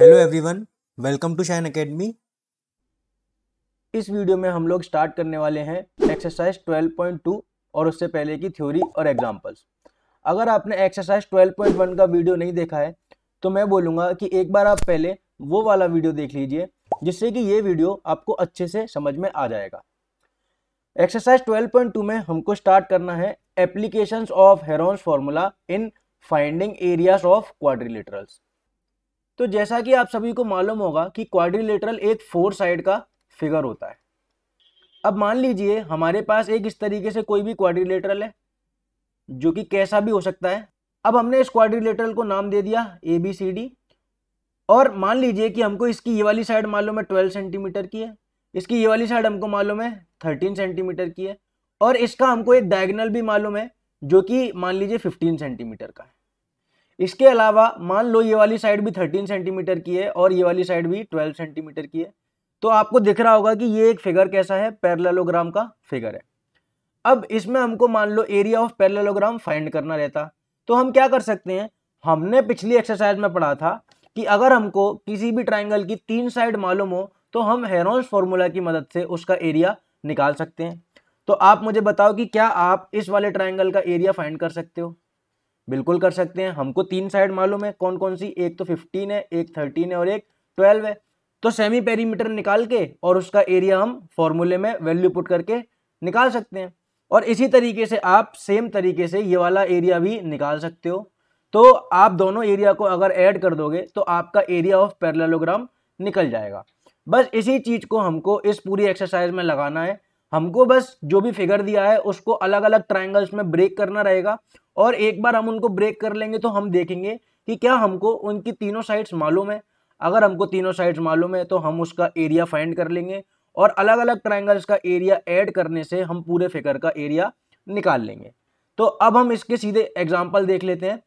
hello everyone welcome to shine academy इस video में हम लोग स्टार्ट करने वाले हैं एक्सरसाइज 12.2 और उससे पहले की थ्योरी और एग्जांपल्स अगर आपने एक्सरसाइज 12.1 का वीडियो नहीं देखा है तो मैं बोलूँगा कि एक बार आप पहले वो वाला वीडियो देख लीजिए जिससे कि ये वीडियो आपको अच्छे से समझ में आ जाएगा एक्सरसाइज 12.2 में हमको स्टार्ट करना है applications of Heron's formula in finding areas of quadrilaterals तो जैसा कि आप सभी को मालूम होगा कि क्वाड्रिलेटरल एक फोर साइड का फिगर होता है अब मान लीजिए हमारे पास एक इस तरीके से कोई भी क्वाड्रिलेटरल है जो कि कैसा भी हो सकता है अब हमने इस क्वाड्रिलेटरल को नाम दे दिया ए बी सी डी और मान लीजिए कि हमको इसकी ये वाली साइड मालूम है ट्वेल्व सेंटीमीटर की है इसकी ये वाली साइड हमको मालूम है थर्टीन सेंटीमीटर की है और इसका हमको एक डायगनल भी मालूम है जो कि मान लीजिए फिफ्टीन सेंटीमीटर का है इसके अलावा मान लो ये वाली साइड भी थर्टीन सेंटीमीटर की है और ये वाली साइड भी ट्वेल्व सेंटीमीटर की है तो आपको दिख रहा होगा कि ये एक फिगर कैसा है पैरेललोग्राम का फिगर है अब इसमें हमको मान लो एरिया ऑफ पैरेललोग्राम फाइंड करना रहता तो हम क्या कर सकते हैं हमने पिछली एक्सरसाइज में पढ़ा था कि अगर हमको किसी भी ट्राइंगल की तीन साइड मालूम हो तो हम हेरोन्स फॉर्मूला की मदद से उसका एरिया निकाल सकते हैं तो आप मुझे बताओ कि क्या आप इस वाले ट्राइंगल का एरिया फाइंड कर सकते हो बिल्कुल कर सकते हैं हमको तीन साइड मालूम है कौन कौन सी एक तो फिफ्टीन है एक थर्टीन है और एक ट्वेल्व है तो सेमी पेरीमीटर निकाल के और उसका एरिया हम फॉर्मूले में वैल्यू पुट करके निकाल सकते हैं और इसी तरीके से आप सेम तरीके से ये वाला एरिया भी निकाल सकते हो तो आप दोनों एरिया को अगर ऐड कर दोगे तो आपका एरिया ऑफ पैरेललोग्राम निकल जाएगा बस इसी चीज़ को हमको इस पूरी एक्सरसाइज में लगाना है हमको बस जो भी फिगर दिया है उसको अलग अलग ट्राइंगल्स में ब्रेक करना रहेगा और एक बार हम उनको ब्रेक कर लेंगे तो हम देखेंगे कि क्या हमको उनकी तीनों साइड्स मालूम है अगर हमको तीनों साइड्स मालूम है तो हम उसका एरिया फाइंड कर लेंगे और अलग अलग ट्राइंगल्स का एरिया ऐड करने से हम पूरे फिगर का एरिया निकाल लेंगे तो अब हम इसके सीधे एग्जाम्पल देख लेते हैं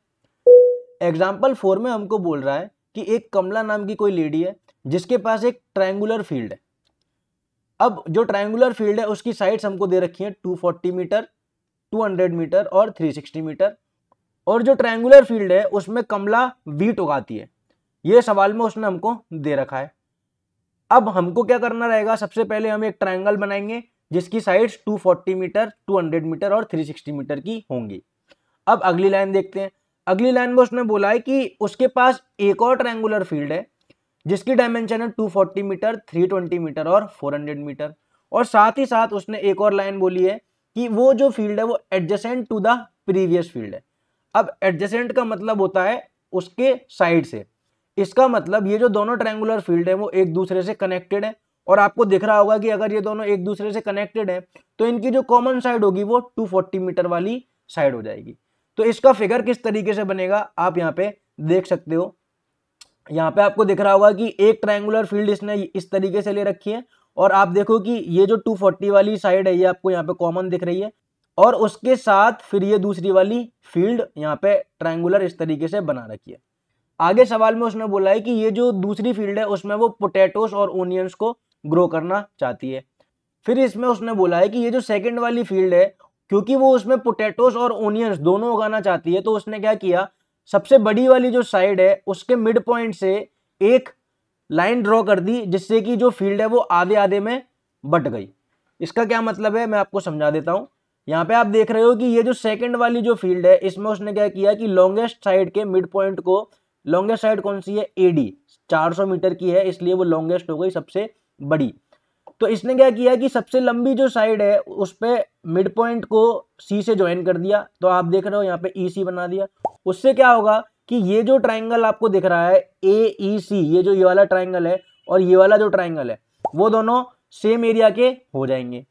एग्जाम्पल फोर में हमको बोल रहा है कि एक कमला नाम की कोई लेडी है जिसके पास एक ट्राइंगुलर फील्ड है अब जो ट्राइंगुलर फील्ड है उसकी साइड्स हमको दे रखी है 240 मीटर 200 मीटर और 360 मीटर और जो ट्रायंगुलर फील्ड है उसमें कमला वीट उगाती है ये सवाल में उसने हमको दे रखा है अब हमको क्या करना रहेगा सबसे पहले हम एक ट्रायंगल बनाएंगे जिसकी साइड्स 240 मीटर 200 मीटर और 360 मीटर की होंगी अब अगली लाइन देखते हैं अगली लाइन में उसने बोला है कि उसके पास एक और ट्रायंगुलर फील्ड है जिसकी डायमेंशन है 240 मीटर 320 मीटर और 400 मीटर और साथ ही साथ उसने एक और लाइन बोली है कि वो जो फील्ड है वो adjacent to the previous field है अब एडजेसेंट का मतलब होता है उसके साइड से इसका मतलब ये जो दोनों ट्रायंगुलर फील्ड है वो एक दूसरे से कनेक्टेड है और आपको दिख रहा होगा कि अगर ये दोनों एक दूसरे से कनेक्टेड है तो इनकी जो कॉमन साइड होगी वो 240 मीटर वाली साइड हो जाएगी तो इसका फिगर किस तरीके से बनेगा आप यहाँ पे देख सकते हो यहाँ पे आपको दिख रहा होगा कि एक ट्रायंगुलर फील्ड इसने इस तरीके से ले रखी है और आप देखो कि ये जो 240 वाली साइड है ये आपको यहाँ पे कॉमन दिख रही है और उसके साथ फिर ये दूसरी वाली फील्ड यहाँ पे ट्रायंगुलर इस तरीके से बना रखी है आगे सवाल में उसने बोला है कि ये जो दूसरी फील्ड है उसमें वो पोटैटोस और ओनियंस को ग्रो करना चाहती है फिर इसमें उसने बोला है कि ये जो सेकेंड वाली फील्ड है क्योंकि वो उसमें पोटैटोस और ओनियंस दोनों उगाना चाहती है तो उसने क्या किया सबसे बड़ी वाली जो साइड है उसके मिड पॉइंट से एक लाइन ड्रॉ कर दी जिससे कि जो फील्ड है वो आधे आधे में बट गई इसका क्या मतलब है मैं आपको समझा देता हूँ यहाँ पे आप देख रहे हो कि ये जो सेकंड वाली जो फील्ड है इसमें उसने क्या किया कि लॉन्गेस्ट साइड के मिड पॉइंट को लॉन्गेस्ट साइड कौन सी है चार सौ मीटर की है इसलिए वो लॉन्गेस्ट हो गई सबसे बड़ी तो इसने क्या किया कि सबसे लंबी जो साइड है उस पर मिड पॉइंट को सी से ज्वाइन कर दिया तो आप देख रहे हो यहाँ पे ई e सी बना दिया उससे क्या होगा कि ये जो ट्राइंगल आपको दिख रहा है ए ई सी ये जो ये वाला ट्राइंगल है और ये वाला जो ट्राइंगल है वो दोनों सेम एरिया के हो जाएंगे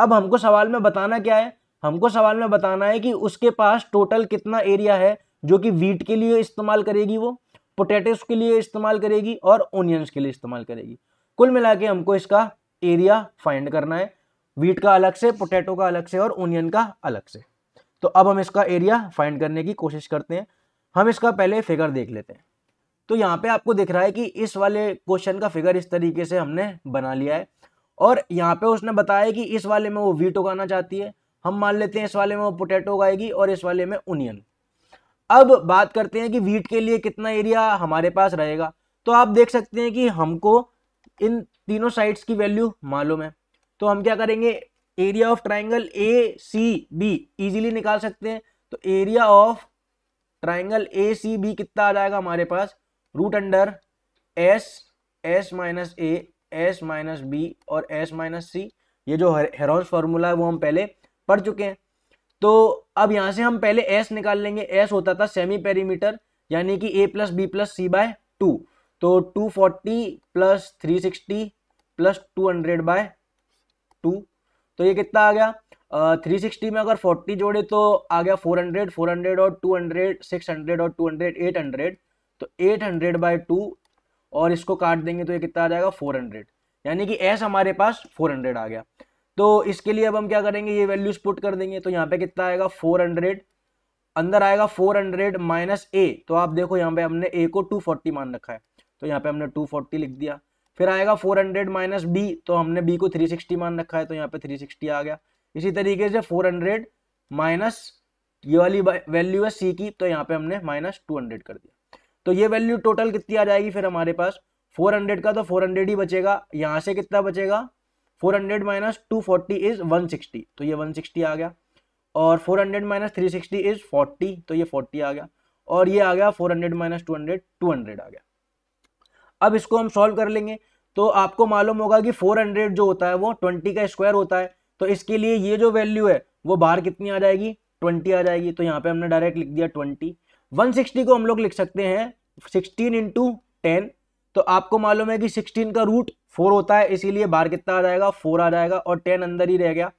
अब हमको सवाल में बताना क्या है हमको सवाल में बताना है कि उसके पास टोटल कितना एरिया है जो कि वीट के लिए इस्तेमाल करेगी वो पोटैटोस के लिए इस्तेमाल करेगी और ओनियंस के लिए इस्तेमाल करेगी कुल मिला के हमको इसका एरिया फाइंड करना है वीट का अलग से पोटैटो का अलग से और ओनियन का अलग से तो अब हम इसका एरिया फाइंड करने की कोशिश करते हैं हम इसका पहले फिगर देख लेते हैं तो यहाँ पे आपको दिख रहा है कि इस वाले क्वेश्चन का फिगर इस तरीके से हमने बना लिया है और यहाँ पे उसने बताया कि इस वाले में वो वीट उगाना चाहती है हम मान लेते हैं इस वाले में वो पोटैटो उगाएगी और इस वाले में ओनियन अब बात करते हैं कि वीट के लिए कितना एरिया हमारे पास रहेगा तो आप देख सकते हैं कि हमको इन तीनों साइड्स की वैल्यू मालूम है तो हम क्या करेंगे area of triangle A C B easily निकाल सकते हैं तो area of triangle A C B कितना आ जाएगा हमारे पास root under S S minus A S minus B और एस माइनस सी ये जो हेरोन्स फॉर्मूला है वो हम पहले पढ़ चुके हैं तो अब यहाँ से हम पहले एस निकाल लेंगे एस होता था सेमी पेरीमीटर यानी कि A plus B plus C by two तो two forty plus three sixty plus two hundred by two तो ये कितना आ गया थ्री सिक्सटी में अगर फोर्टी जोड़े तो आ गया फोर हंड्रेड फोर हंड्रेड और टू हंड्रेड सिक्स हंड्रेड और टू हंड्रेड एट हंड्रेड तो एट हंड्रेड बाई टू और इसको काट देंगे तो ये कितना आ जाएगा फोर हंड्रेड यानी कि एस हमारे पास फोर हंड्रेड आ गया तो इसके लिए अब हम क्या करेंगे ये वैल्यू स्पुट कर देंगे तो यहाँ पे कितना आएगा फोर हंड्रेड अंदर आएगा फोर हंड्रेड माइनस ए तो आप देखो यहाँ पे हमने ए को टू फोर्टी मान रखा है तो यहाँ पे हमने टू फोर्टी लिख दिया फिर आएगा फोर हंड्रेड माइनस बी तो हमने बी को थ्री सिक्सटी मान रखा है तो यहाँ पे थ्री सिक्सटी आ गया इसी तरीके से फोर हंड्रेड माइनस ये वाली वैल्यू है सी की तो यहाँ पे हमने माइनस टू हंड्रेड कर दिया तो ये वैल्यू टोटल कितनी आ जाएगी फिर हमारे पास फोर हंड्रेड का तो फोर हंड्रेड ही बचेगा यहाँ से कितना बचेगा four hundred minus two forty is one sixty तो ये वन सिक्सटी आ गया और four hundred minus three sixty is forty तो ये फोर्टी आ गया और ये आ गया four hundred minus two hundred two hundred आ गया अब इसको हम सॉल्व कर लेंगे तो आपको मालूम होगा कि फोर हंड्रेड जो होता है वो ट्वेंटी का स्क्वायर होता है तो इसके लिए ये जो वैल्यू है वो बाहर कितनी आ जाएगी ट्वेंटी आ जाएगी तो यहाँ पे हमने डायरेक्ट लिख दिया ट्वेंटी वन सिक्सटी को हम लोग लिख सकते हैं सिक्सटीन इंटू टेन तो आपको मालूम है कि सिक्सटीन का रूट फोर होता है इसीलिए बाहर कितना आ जाएगा फोर आ जाएगा और टेन अंदर ही रह गया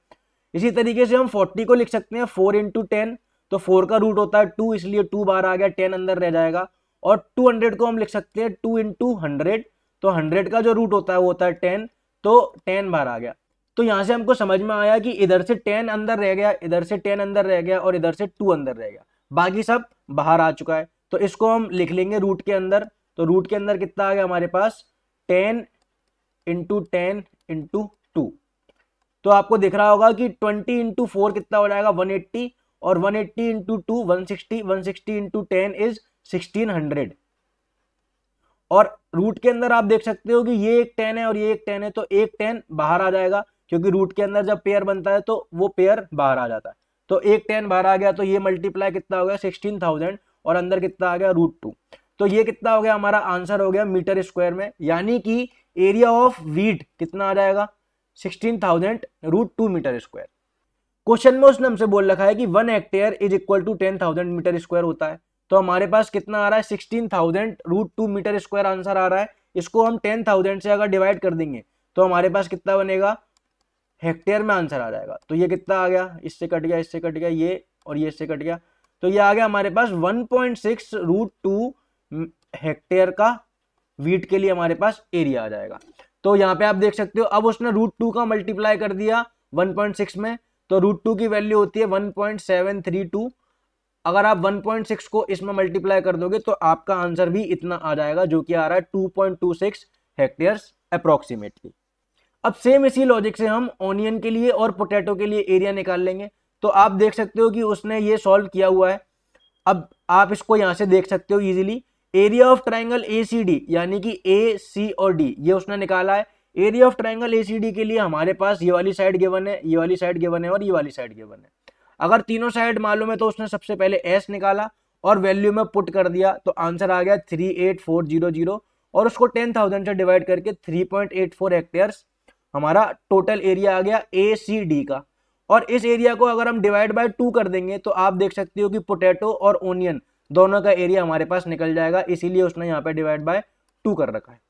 इसी तरीके से हम फोर्टी को लिख सकते हैं फोर इंटू टेन तो फोर का रूट होता है टू इसलिए टू बाहर आ गया टेन अंदर रह जाएगा और टू हंड्रेड को हम लिख सकते हैं टू इंटू हंड्रेड तो हंड्रेड का जो रूट होता है वो होता है टेन तो टेन बाहर आ गया तो यहां से हमको समझ में आया कि इधर से टेन अंदर रह गया इधर से टेन अंदर रह गया और इधर से टू अंदर रह गया बाकी सब बाहर आ चुका है तो इसको हम लिख लेंगे रूट के अंदर तो रूट के अंदर कितना आ गया हमारे पास ten into ten into two तो आपको दिख रहा होगा कि ट्वेंटी इंटू फोर कितना हो जाएगा वन एट्टी और one eighty into two one sixty one sixty into ten is sixteen hundred और रूट के अंदर आप देख सकते हो कि ये एक टेन है और ये एक टेन है तो एक टेन बाहर आ जाएगा क्योंकि रूट के अंदर जब पेयर बनता है तो वो पेयर बाहर आ जाता है तो एक टेन बाहर आ गया तो ये मल्टीप्लाई कितना हो गया सिक्सटीन थाउजेंड और अंदर कितना आ गया रूट टू तो ये कितना हो गया हमारा आंसर हो गया मीटर स्क्वायर में यानी कि एरिया ऑफ वीट कितना आ जाएगा sixteen thousand root two metre square question में उसने हमसे बोल रखा है कि one hectare is equal to ten thousand metre square होता है तो हमारे पास कितना आ रहा है sixteen thousand root two metre square answer आ रहा है इसको हम टेन थाउजेंड से अगर डिवाइड कर देंगे तो हमारे पास कितना बनेगा हेक्टेयर में आंसर आ जाएगा तो ये कितना आ गया इससे कट गया इससे कट गया ये और ये इससे कट गया तो ये आ गया हमारे पास 1.6 पॉइंट रूट टू हेक्टेयर का वीट के लिए हमारे पास एरिया आ जाएगा तो यहाँ पे आप देख सकते हो अब उसने रूट टू का मल्टीप्लाई कर दिया 1.6 में तो रूट टू की वैल्यू होती है 1.732 अगर आप 1.6 को इसमें मल्टीप्लाई कर दोगे तो आपका आंसर भी इतना आ जाएगा जो कि आ रहा है two two point six hectare approximately अब सेम इसी लॉजिक से हम ऑनियन के लिए और पोटैटो के लिए एरिया निकाल लेंगे तो आप देख सकते हो कि उसने ये सॉल्व किया हुआ है अब आप इसको यहाँ से देख सकते हो easily area of triangle A C D यानी कि ए सी और डी ये उसने निकाला है area of triangle A C D के लिए हमारे पास ये वाली साइड गेवन है ये वाली साइड गेवन है और ये वाली साइड गेवन है अगर तीनों साइड मालूम है तो उसने सबसे पहले एस निकाला और वैल्यू में पुट कर दिया तो आंसर आ गया three eight four zero zero और उसको टेन थाउजेंड से डिवाइड करके three point eight four hectares हमारा टोटल एरिया आ गया ए सी डी का और इस एरिया को अगर हम डिवाइड बाय टू कर देंगे तो आप देख सकते हो कि पोटैटो और ओनियन दोनों का एरिया हमारे पास निकल जाएगा इसीलिए उसने यहाँ पे डिवाइड बाय टू कर रखा है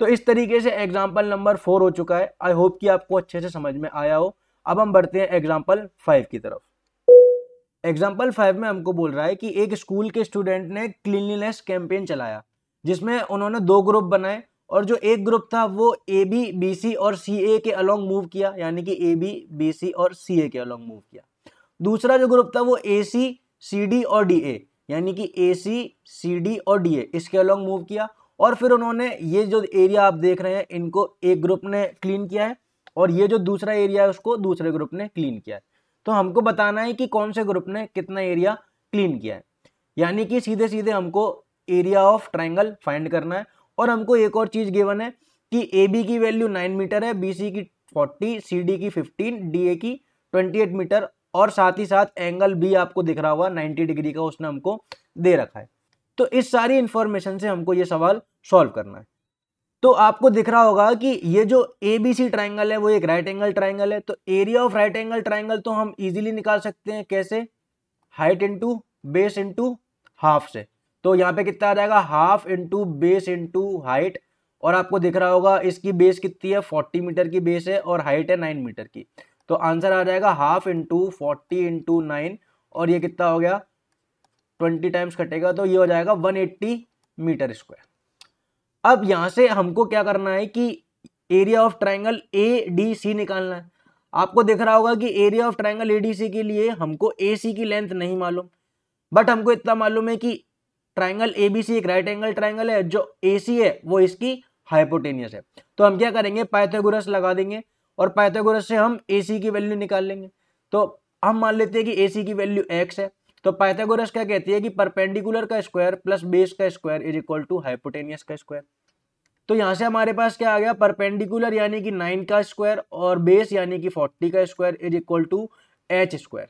तो इस तरीके से एग्जाम्पल नंबर फोर हो चुका है आई होप कि आपको अच्छे से समझ में आया हो अब हम बढ़ते हैं एग्जाम्पल फाइव की तरफ एग्जाम्पल फाइव में हमको बोल रहा है कि एक स्कूल के स्टूडेंट ने क्लिनलीनेस कैंपेन चलाया जिसमें उन्होंने दो ग्रुप बनाए और जो एक ग्रुप था वो ए बी बी सी और सी ए के अलोंग मूव किया यानी कि ए बी बी सी और सी ए के अलोंग मूव किया दूसरा जो ग्रुप था वो ए सी सी डी और डी ए यानी कि ए सी सी डी और डी ए इसके अलोंग मूव किया और फिर उन्होंने ये जो एरिया आप देख रहे हैं इनको एक ग्रुप ने क्लीन किया है और ये जो दूसरा एरिया है उसको दूसरे ग्रुप ने क्लीन किया है तो हमको बताना है कि कौन से ग्रुप ने कितना एरिया क्लीन किया है यानी कि सीधे सीधे हमको एरिया ऑफ ट्राइंगल फाइंड करना है और हमको एक और चीज़ गिवन है कि ए बी की वैल्यू नाइन मीटर है बी सी की फोर्टी सी डी की फिफ्टीन डी ए की ट्वेंटी एट मीटर और साथ ही साथ एंगल बी आपको दिख रहा हुआ नाइन्टी डिग्री का उसने हमको दे रखा है तो इस सारी इंफॉर्मेशन से हमको ये सवाल सॉल्व करना है तो आपको दिख रहा होगा कि ये जो ए बी सी ट्राइंगल है वो एक राइट एंगल ट्राइंगल है तो area of right angle triangle तो हम इजीली निकाल सकते हैं कैसे height into base into half से तो यहाँ पे कितना आ जाएगा half into base into height और आपको दिख रहा होगा इसकी बेस कितनी है फोर्टी मीटर की बेस है और हाइट है नाइन मीटर की तो आंसर आ जाएगा half into forty into nine और ये कितना हो गया ट्वेंटी टाइम्स कटेगा तो ये हो जाएगा वन एट्टी मीटर स्क्वायर अब यहाँ से हमको क्या करना है कि area of triangle A D C निकालना है आपको दिख रहा होगा कि area of triangle A D C के लिए हमको ए सी की लेंथ नहीं मालूम बट हमको इतना मालूम है कि ट्राइंगल सी एक राइट एंगल ट्राइंगल है जो सी है वो इसकी हाइपोटेनियस है तो हम क्या करेंगे पाइथागोरस लगा देंगे और पाइथागोरस से हम सी की वैल्यू निकाल लेंगे तो हम मान लेते हैं कि सी की वैल्यू एक्स है तो पाइथागोरस क्या कहती है कि परपेंडिकुलर का स्क्वायर प्लस बेस का square is equal to hypotenuse का स्क्वायर तो यहाँ से हमारे पास क्या आ गया परपेंडिकुलर यानी कि नाइन का स्क्वायर और बेस यानी कि फोर्टी का square is equal to H square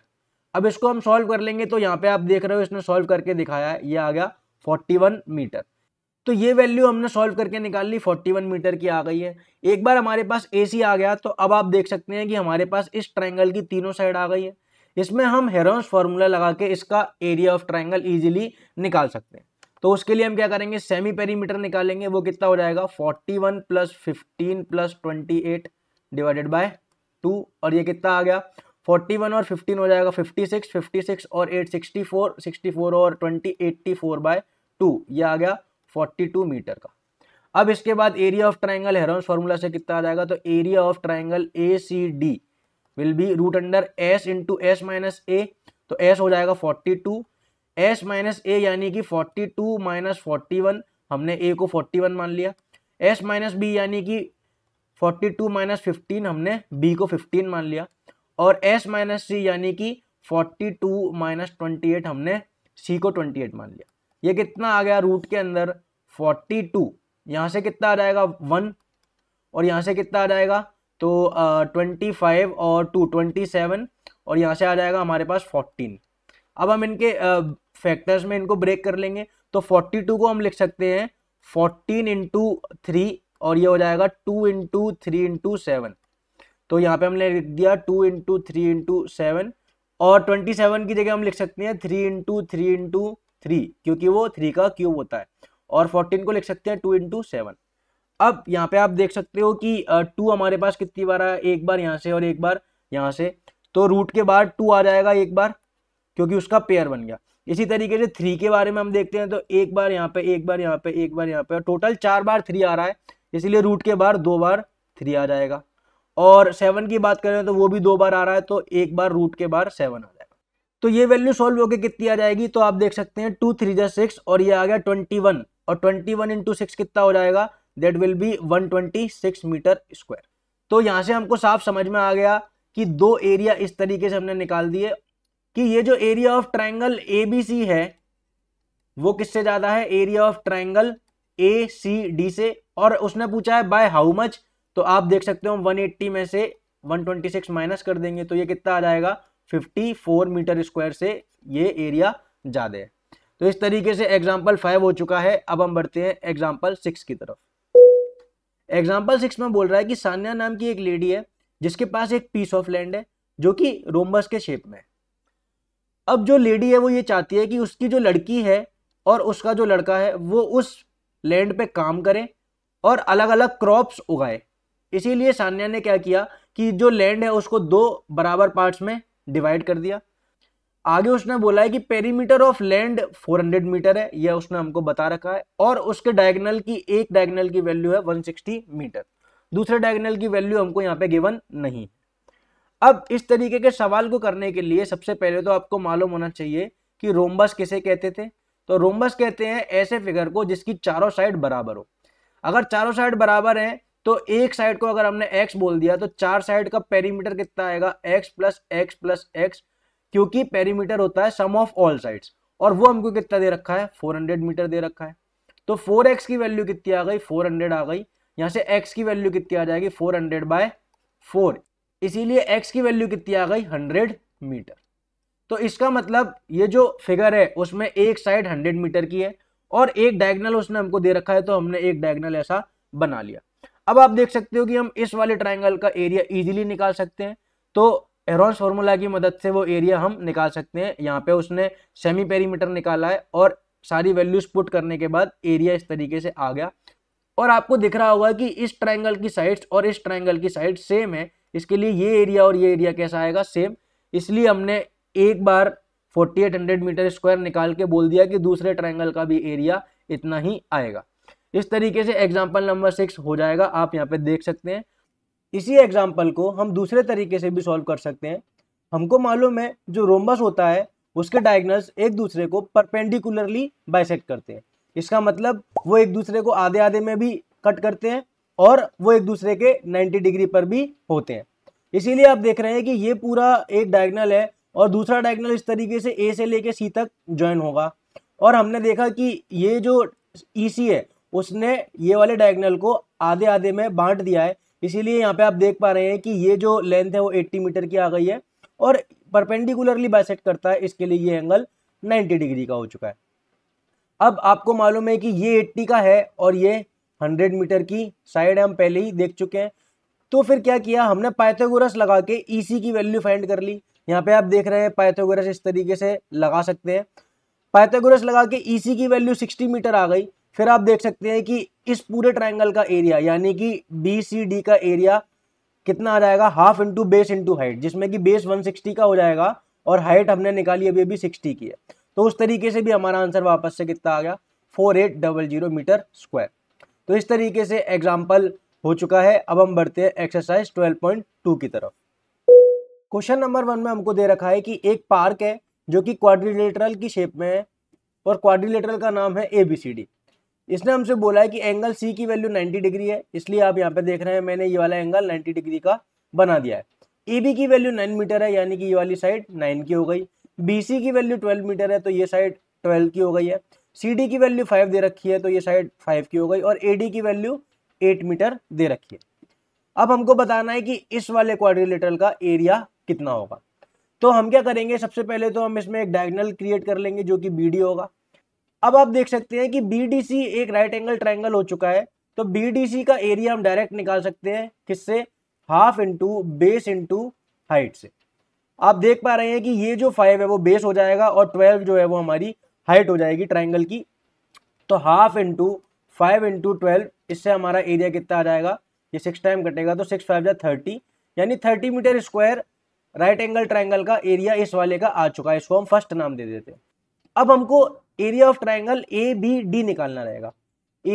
अब इसको हम सॉल्व कर लेंगे तो यहाँ पे आप देख रहे हो इसने सॉल्व करके दिखाया है ये आ गया 41 मीटर तो ये वैल्यू हमने सॉल्व करके निकाल ली 41 मीटर की आ गई है एक बार हमारे पास ए आ गया तो अब आप देख सकते हैं कि हमारे पास इस ट्राइंगल की तीनों साइड आ गई है इसमें हम हेरोन्स फॉर्मूला लगा के इसका एरिया ऑफ ट्राइंगल ईजिली निकाल सकते हैं तो उसके लिए हम क्या करेंगे सेमी पेरीमीटर निकालेंगे वो कितना हो जाएगा 41 one plus fifteen plus twenty divided by two और ये कितना आ गया फोर्टी वन और फिफ्टीन हो जाएगा फिफ्टी सिक्स फिफ्टी सिक्स और eight sixty four sixty four और twenty eighty four by two ये आ गया फोर्टी टू मीटर का अब इसके बाद area of triangle Heron formula से कितना आ जाएगा तो area of triangle A C D will be root under S into S minus A तो एस हो जाएगा forty two S minus A यानी कि forty two minus forty one हमने ए को फोर्टी वन मान लिया एस माइनस बी यानी कि फोर्टी टू माइनस फिफ्टीन हमने बी को फिफ्टीन मान लिया और एस माइनस सी यानी कि forty two minus twenty eight हमने सी को ट्वेंटी एट मान लिया ये कितना आ गया रूट के अंदर फोर्टी टू यहाँ से कितना आ जाएगा वन और यहाँ से कितना आ जाएगा तो ट्वेंटी uh, फाइव और टू ट्वेंटी सेवन और यहाँ से आ जाएगा हमारे पास फोर्टीन अब हम इनके फैक्टर्स uh, में इनको ब्रेक कर लेंगे तो फोर्टी टू को हम लिख सकते हैं फोर्टीन इंटू थ्री और ये हो जाएगा two into three into seven तो यहाँ पे हमने लिख दिया two into three into seven और ट्वेंटी सेवन की जगह हम लिख सकते हैं three into three into three क्योंकि वो थ्री का क्यूब होता है और फोर्टीन को लिख सकते हैं टू इंटू सेवन अब यहाँ पे आप देख सकते हो कि टू हमारे पास कितनी बार आया एक बार यहाँ से और एक बार यहाँ से तो रूट के बाद टू आ जाएगा एक बार क्योंकि उसका पेयर बन गया इसी तरीके से थ्री के बारे में हम देखते हैं तो एक बार यहाँ पे एक बार यहाँ पे एक बार यहाँ पे टोटल चार बार थ्री आ रहा है इसलिए रूट के बाद दो बार थ्री आ जाएगा और सेवन की बात करें तो वो भी दो बार आ रहा है तो एक बार रूट के बार सेवन आ जाएगा तो ये वैल्यू सॉल्व होकर कितनी आ जाएगी तो आप देख सकते हैं टू थ्री जा सिक्स और ये आ गया ट्वेंटी वन और ट्वेंटी वन इंटू सिक्स कितना हो जाएगा that will be one twenty six metre square तो यहाँ से हमको साफ समझ में आ गया कि दो एरिया इस तरीके से हमने निकाल दिए कि ये जो area of triangle A B C है वो किससे ज्यादा है area of triangle A C D से और उसने पूछा है बाय हाउ मच तो आप देख सकते हो 180 में से 126 माइनस कर देंगे तो ये कितना आ जाएगा 54 मीटर स्क्वायर से ये एरिया ज़्यादा है तो इस तरीके से एग्जाम्पल फाइव हो चुका है अब हम बढ़ते हैं एग्जाम्पल सिक्स की तरफ एग्जाम्पल सिक्स में बोल रहा है कि सान्या नाम की एक लेडी है जिसके पास एक पीस ऑफ लैंड है जो कि रोमबस के शेप में है अब जो लेडी है वो ये चाहती है कि उसकी जो लड़की है और उसका जो लड़का है वो उस लैंड पे काम करें और अलग अलग क्रॉप्स उगाए इसीलिए सान्या ने क्या किया कि जो लैंड है उसको दो बराबर पार्ट्स में डिवाइड कर दिया आगे उसने बोला है कि पेरीमीटर ऑफ लैंड 400 मीटर है यह उसने हमको बता रखा है और उसके डायगनल की एक डायगनल की वैल्यू है 160 मीटर दूसरे डायगनल की वैल्यू हमको यहाँ पे गिवन नहीं अब इस तरीके के सवाल को करने के लिए सबसे पहले तो आपको मालूम होना चाहिए कि रोम्बस किसे कहते थे तो रोम्बस कहते हैं ऐसे फिगर को जिसकी चारों साइड बराबर हो अगर चारों साइड बराबर है तो एक साइड को अगर हमने एक्स बोल दिया तो चार साइड का पेरीमीटर कितना आएगा X plus X plus X क्योंकि पेरीमीटर होता है सम ऑफ ऑल साइड्स और वो हमको कितना दे रखा है 400 मीटर दे रखा है तो 4x की वैल्यू कितनी आ गई 400 आ गई यहाँ से x की वैल्यू कितनी आ जाएगी 400 हंड्रेड बाय फोर इसीलिए एक्स की वैल्यू कितनी आ गई हंड्रेड मीटर तो इसका मतलब ये जो फिगर है उसमें एक साइड हंड्रेड मीटर की है और एक डायगनल उसने हमको दे रखा है तो हमने एक डायगनल ऐसा बना लिया अब आप देख सकते हो कि हम इस वाले ट्राइंगल का एरिया इजीली निकाल सकते हैं तो एरॉन्स फॉर्मूला की मदद से वो एरिया हम निकाल सकते हैं यहाँ पे उसने सेमी पेरीमीटर निकाला है और सारी वैल्यूज पुट करने के बाद एरिया इस तरीके से आ गया और आपको दिख रहा होगा कि इस ट्राइंगल की साइड्स और इस ट्राइंगल की साइड सेम है इसके लिए ये एरिया और ये एरिया कैसा आएगा सेम इसलिए हमने एक बार 4800 मीटर स्क्वायर निकाल के बोल दिया कि दूसरे ट्राइंगल का भी एरिया इतना ही आएगा इस तरीके से एग्जाम्पल नंबर सिक्स हो जाएगा आप यहाँ पे देख सकते हैं इसी एग्जाम्पल को हम दूसरे तरीके से भी सॉल्व कर सकते हैं हमको मालूम है जो रोम्बस होता है उसके डायग्नल्स एक दूसरे को परपेंडिकुलरली बाइसेक्ट करते हैं इसका मतलब वो एक दूसरे को आधे आधे में भी कट करते हैं और वो एक दूसरे के 90 डिग्री पर भी होते हैं इसीलिए आप देख रहे हैं कि ये पूरा एक डायगनल है और दूसरा डायगनल इस तरीके से ए से लेके सी तक ज्वाइन होगा और हमने देखा कि ये जो ई e सी है उसने ये वाले डायगनल को आधे आधे में बांट दिया है इसीलिए यहाँ पे आप देख पा रहे हैं कि ये जो लेंथ है वो 80 मीटर की आ गई है और परपेंडिकुलरली बाइसेट करता है इसके लिए ये एंगल 90 डिग्री का हो चुका है अब आपको मालूम है कि ये 80 का है और ये 100 मीटर की साइड हम पहले ही देख चुके हैं तो फिर क्या किया हमने पाइथोगोरस लगा के ईसी e की वैल्यू फाइंड कर ली यहाँ पे आप देख रहे हैं पाइथोगोरस इस तरीके से लगा सकते हैं पाइथोगोरस लगा के ईसी e की वैल्यू सिक्सटी मीटर आ गई फिर आप देख सकते हैं कि इस पूरे ट्राइंगल का एरिया यानी कि बी सी डी का एरिया कितना आ जाएगा half into base into height जिसमें कि बेस 160 का हो जाएगा और हाइट हमने निकाली अभी अभी 60 की है तो उस तरीके से भी हमारा आंसर वापस से कितना आ गया four eight double zero metre square तो इस तरीके से एग्जाम्पल हो चुका है अब हम बढ़ते हैं एक्सरसाइज ट्वेल्व पॉइंट टू की तरफ क्वेश्चन नंबर वन में हमको दे रखा है कि एक पार्क है जो कि क्वाड्रिलेटरल की शेप में है और क्वाड्रिलेटरल का नाम है ए बी सी डी इसने हमसे बोला है कि एंगल सी की वैल्यू 90 डिग्री है इसलिए आप यहाँ पे देख रहे हैं मैंने ये वाला एंगल 90 डिग्री का बना दिया है ए e बी की वैल्यू 9 मीटर है यानी कि ये वाली साइड 9 की हो गई बी सी की वैल्यू 12 मीटर है तो ये साइड 12 की हो गई है सी डी की वैल्यू 5 दे रखी है तो ये साइड 5 की हो गई और ए डी की वैल्यू 8 मीटर दे रखी है अब हमको बताना है कि इस वाले क्वाड्रिलेटरल का एरिया कितना होगा तो हम क्या करेंगे सबसे पहले तो हम इसमें एक डायगनल क्रिएट कर लेंगे जो कि बी डी होगा अब आप देख सकते हैं कि बी एक राइट एंगल ट्राइंगल हो चुका है तो बी का एरिया हम डायरेक्ट निकाल सकते हैं किससे half into base into height से आप देख पा रहे हैं कि ये जो फाइव है वो बेस हो जाएगा और ट्वेल्व जो है वो हमारी हाइट हो जाएगी ट्राइंगल की तो half into five into twelve इससे हमारा एरिया कितना आ जाएगा ये सिक्स टाइम कटेगा तो सिक्स फाइव या थर्टी यानी thirty metre square right angle triangle का एरिया इस वाले का आ चुका है इसको हम फर्स्ट नाम दे देते हैं अब हमको area of triangle A B D निकालना रहेगा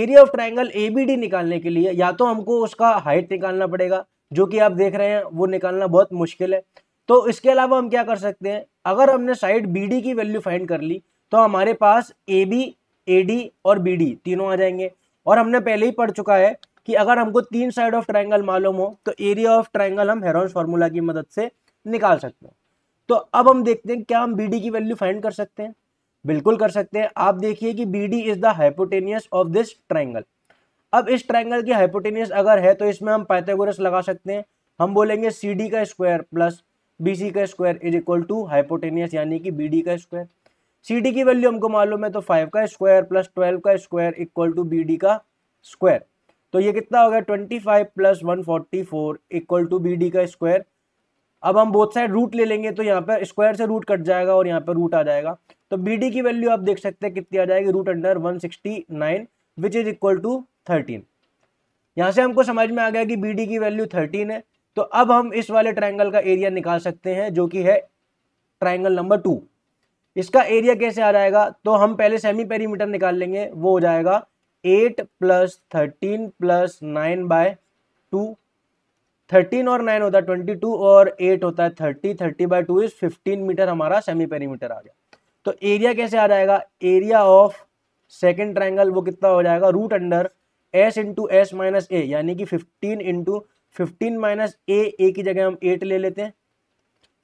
area of triangle A B D निकालने के लिए या तो हमको उसका हाइट निकालना पड़ेगा जो कि आप देख रहे हैं वो निकालना बहुत मुश्किल है तो इसके अलावा हम क्या कर सकते हैं अगर हमने साइड बी डी की वैल्यू फाइंड कर ली तो हमारे पास ए बी ए डी और बी डी तीनों आ जाएंगे और हमने पहले ही पढ़ चुका है कि अगर हमको तीन साइड ऑफ ट्राइंगल मालूम हो तो एरिया ऑफ ट्राइंगल हम हेरॉन्स फार्मूला की मदद से निकाल सकते हैं तो अब हम देखते हैं क्या हम बी डी की वैल्यू फाइंड कर सकते हैं बिल्कुल कर सकते हैं आप देखिए कि B D is the hypotenuse of this triangle अब इस ट्राइंगल की हाइपोटेनियस अगर है तो इसमें हम पैथेगोरस लगा सकते हैं हम बोलेंगे सी डी का स्क्वायर प्लस बी सी का square is equal to hypotenuse यानी कि बी डी का स्क्वायर सी डी की वैल्यू हमको मालूम है तो फाइव का स्क्वायर प्लस ट्वेल्व का square equal to B D का स्क्वायर तो ये कितना हो गया twenty five plus one forty four equal to B D का स्क्वायर अब हम बोथ साइड रूट ले लेंगे तो यहाँ पर स्क्वायर से रूट कट जाएगा और यहाँ पर रूट आ जाएगा तो बी डी की वैल्यू आप देख सकते हैं कितनी आ जाएगी root under one sixty nine which is equal to thirteen यहाँ से हमको समझ में आ गया कि बी डी की वैल्यू थर्टीन है तो अब हम इस वाले ट्राइंगल का एरिया निकाल सकते हैं जो कि है ट्राइंगल नंबर टू इसका एरिया कैसे आ जाएगा तो हम पहले सेमी पेरीमीटर निकाल लेंगे वो हो जाएगा eight plus thirteen plus nine by two thirteen और नाइन होता है ट्वेंटी टू और एट होता है thirty thirty by two is fifteen metre हमारा सेमी पेरीमीटर आ गया तो एरिया कैसे आ जाएगा एरिया ऑफ सेकेंड ट्राइंगल वो कितना हो जाएगा root under S into S minus A यानी कि fifteen into fifteen minus A A की जगह हम एट ले लेते हैं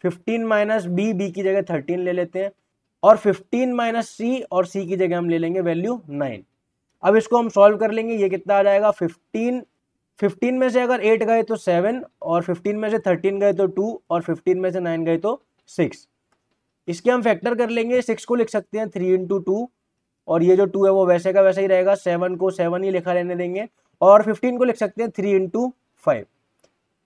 फिफ्टीन माइनस बी बी की जगह थर्टीन ले लेते हैं और फिफ्टीन माइनस सी और सी की जगह हम ले लेंगे वैल्यू नाइन अब इसको हम सॉल्व कर लेंगे ये कितना आ जाएगा फिफ्टीन फिफ्टीन में से अगर एट गए तो सेवन और फिफ्टीन में से थर्टीन गए तो टू और फिफ्टीन में से नाइन गए तो सिक्स इसके हम फैक्टर कर लेंगे सिक्स को लिख सकते हैं थ्री इंटू टू और ये जो टू है वो वैसे का वैसा ही रहेगा सेवन को सेवन ही लिखा रहने देंगे और फिफ्टीन को लिख सकते हैं थ्री इंटू फाइव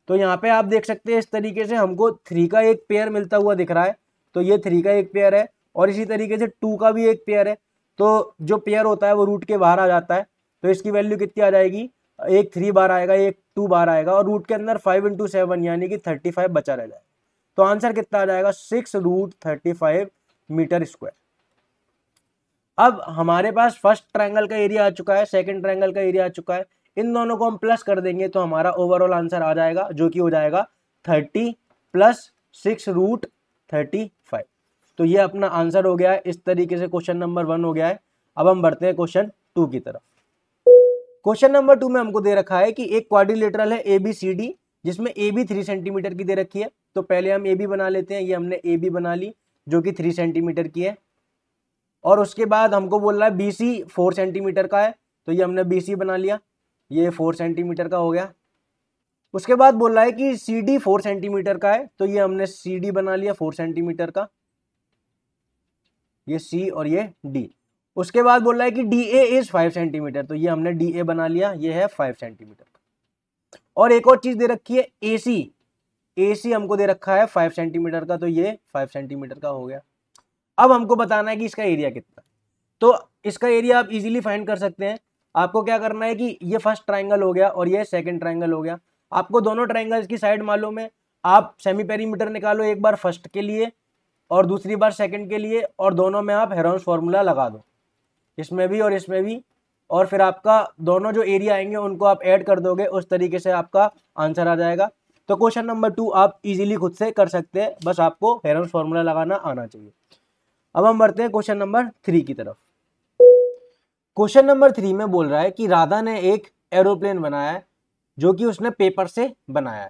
तो यहाँ पे आप देख सकते हैं इस तरीके से हमको थ्री का एक पेयर मिलता हुआ दिख रहा है तो ये थ्री का एक पेयर है और इसी तरीके से टू का भी एक पेयर है तो जो पेयर होता है वो रूट के बाहर आ जाता है तो इसकी वैल्यू कितनी आ जाएगी एक थ्री बार आएगा एक टू बार आएगा और रूट के अंदर फाइव इंटू सेवन यानी कि थर्टी फाइव बचा रह जाएगा तो आंसर कितना आ जाएगा six root thirty five metre square अब हमारे पास फर्स्ट ट्रायंगल का एरिया आ चुका है सेकंड ट्रायंगल का एरिया आ चुका है इन दोनों को हम प्लस कर देंगे तो हमारा ओवरऑल आंसर आ जाएगा जो कि हो जाएगा thirty plus six root thirty five तो ये अपना आंसर हो गया है इस तरीके से क्वेश्चन नंबर वन हो गया है अब हम बढ़ते हैं क्वेश्चन टू की तरफ क्वेश्चन नंबर टू में हमको दे रखा है कि एक क्वाड्रिलेटरल है ए बी सी डी जिसमें ए बी थ्री सेंटीमीटर की दे रखी है तो पहले हम ए बी बना लेते हैं ये हमने ए बी बना ली जो कि थ्री सेंटीमीटर की है और उसके बाद हमको बोल रहा है बी सी फोर सेंटीमीटर का है तो ये हमने बी सी बना लिया ये फोर सेंटीमीटर का हो गया उसके बाद बोल रहा है कि सी डी फोर सेंटीमीटर का है तो ये हमने सी डी बना लिया फोर सेंटीमीटर का ये सी और ये डी उसके बाद बोल रहा है कि D A is five centimetre तो ये हमने डी ए बना लिया ये है फाइव सेंटीमीटर और एक और चीज़ दे रखी है ए सी ए सी हमको दे रखा है फाइव सेंटीमीटर का तो ये फाइव सेंटीमीटर का हो गया अब हमको बताना है कि इसका एरिया कितना तो इसका एरिया आप इजीली फाइंड कर सकते हैं आपको क्या करना है कि ये फर्स्ट ट्राइंगल हो गया और ये सेकंड ट्राइंगल हो गया आपको दोनों ट्राइंगल्स की साइड मालूम है आप सेमी पेरीमीटर निकालो एक बार फर्स्ट के लिए और दूसरी बार सेकेंड के लिए और दोनों में आप हेरॉन्स फार्मूला लगा दो इसमें भी और इसमें भी और फिर आपका दोनों जो एरिया आएंगे उनको आप ऐड कर दोगे उस तरीके से आपका आंसर आ जाएगा तो क्वेश्चन नंबर टू आप इजीली खुद से कर सकते हैं बस आपको हेरन फॉर्मूला लगाना आना चाहिए अब हम बढ़ते हैं क्वेश्चन नंबर थ्री की तरफ क्वेश्चन नंबर थ्री में बोल रहा है कि राधा ने एक एरोप्लेन बनाया है जो कि उसने पेपर से बनाया है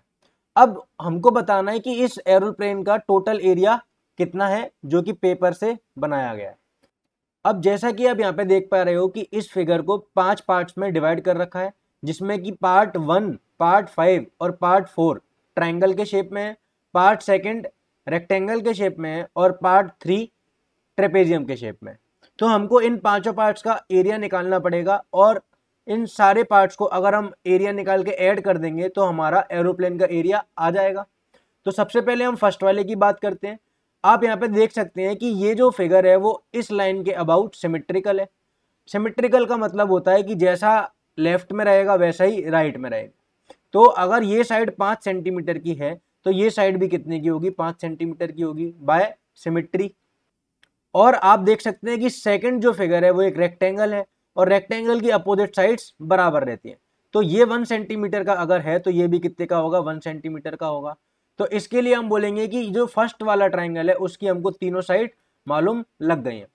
अब हमको बताना है कि इस एरोप्लेन का टोटल एरिया कितना है जो कि पेपर से बनाया गया है अब जैसा कि आप यहाँ पे देख पा रहे हो कि इस फिगर को पांच पार्ट्स में डिवाइड कर रखा है जिसमें कि पार्ट वन पार्ट फाइव और पार्ट फोर ट्राइंगल के शेप में है पार्ट सेकेंड रेक्टेंगल के शेप में है और पार्ट थ्री ट्रेपेजियम के शेप में तो हमको इन पांचों पार्ट्स का एरिया निकालना पड़ेगा और इन सारे पार्ट्स को अगर हम एरिया निकाल के ऐड कर देंगे तो हमारा एरोप्लेन का एरिया आ जाएगा तो सबसे पहले हम फर्स्ट वाले की बात करते हैं आप यहाँ पे देख सकते हैं कि ये जो फिगर है वो इस लाइन के अबाउट सिमेट्रिकल है सिमेट्रिकल का मतलब होता है कि जैसा लेफ्ट में रहेगा वैसा ही राइट में रहेगा तो अगर ये साइड पांच सेंटीमीटर की है तो ये साइड भी कितने की होगी पांच सेंटीमीटर की होगी बाय सिमिट्री और आप देख सकते हैं कि सेकंड जो फिगर है वो एक रेक्टेंगल है और रेक्टेंगल की अपोजिट साइड्स बराबर रहती हैं तो ये वन सेंटीमीटर का अगर है तो ये भी कितने का होगा वन सेंटीमीटर का होगा तो इसके लिए हम बोलेंगे कि जो फर्स्ट वाला ट्राइंगल है उसकी हमको तीनों साइड मालूम लग गई है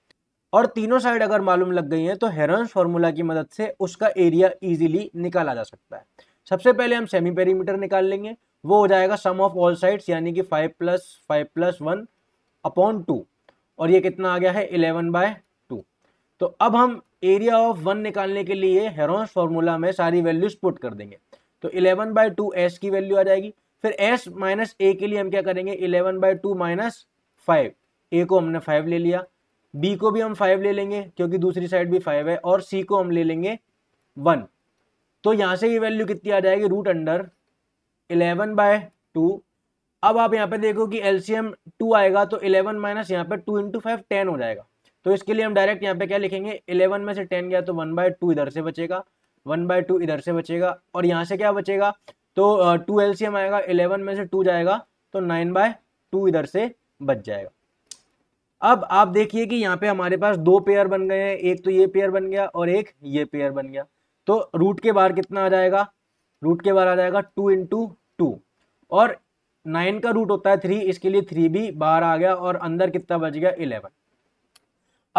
और तीनों साइड अगर मालूम लग गई है तो हेरन्स फॉर्मूला की मदद से उसका एरिया इजीली निकाला जा सकता है सबसे पहले हम सेमी पेरीमीटर निकाल लेंगे वो हो जाएगा सम ऑफ ऑल साइड्स यानी कि five plus five plus one upon two और ये कितना आ गया है इलेवन बाय टू तो अब हम एरिया ऑफ वन निकालने के लिए हेरोन्स फॉर्मूला में सारी वैल्यूज पुट कर देंगे तो इलेवन बाय टू एस की वैल्यू आ जाएगी फिर एस माइनस ए के लिए हम क्या करेंगे eleven by two minus five A को हमने फाइव ले लिया बी को भी हम फाइव ले लेंगे क्योंकि दूसरी साइड भी फाइव है और सी को हम ले लेंगे वन तो यहाँ से ये वैल्यू कितनी आ जाएगी root under eleven by two अब आप यहाँ पे देखो कि एल सी एम टू आएगा तो इलेवन माइनस यहाँ पे टू इंटू फाइव टेन हो जाएगा तो इसके लिए हम डायरेक्ट यहाँ पे क्या लिखेंगे इलेवन में से टेन गया तो वन बाय टू इधर से बचेगा वन बाय टू इधर से बचेगा और यहाँ से क्या बचेगा तो टू एल सी एम आएगा इलेवन में से टू जाएगा तो नाइन बाय टू इधर से बच जाएगा अब आप देखिए कि यहाँ पे हमारे पास दो पेयर बन गए हैं एक तो ये पेयर बन गया और एक ये पेयर बन गया तो रूट के बाहर कितना आ जाएगा रूट के बाहर आ जाएगा टू इंटू टू और नाइन का रूट होता है थ्री इसके लिए थ्री भी बाहर आ गया और अंदर कितना बच गया इलेवन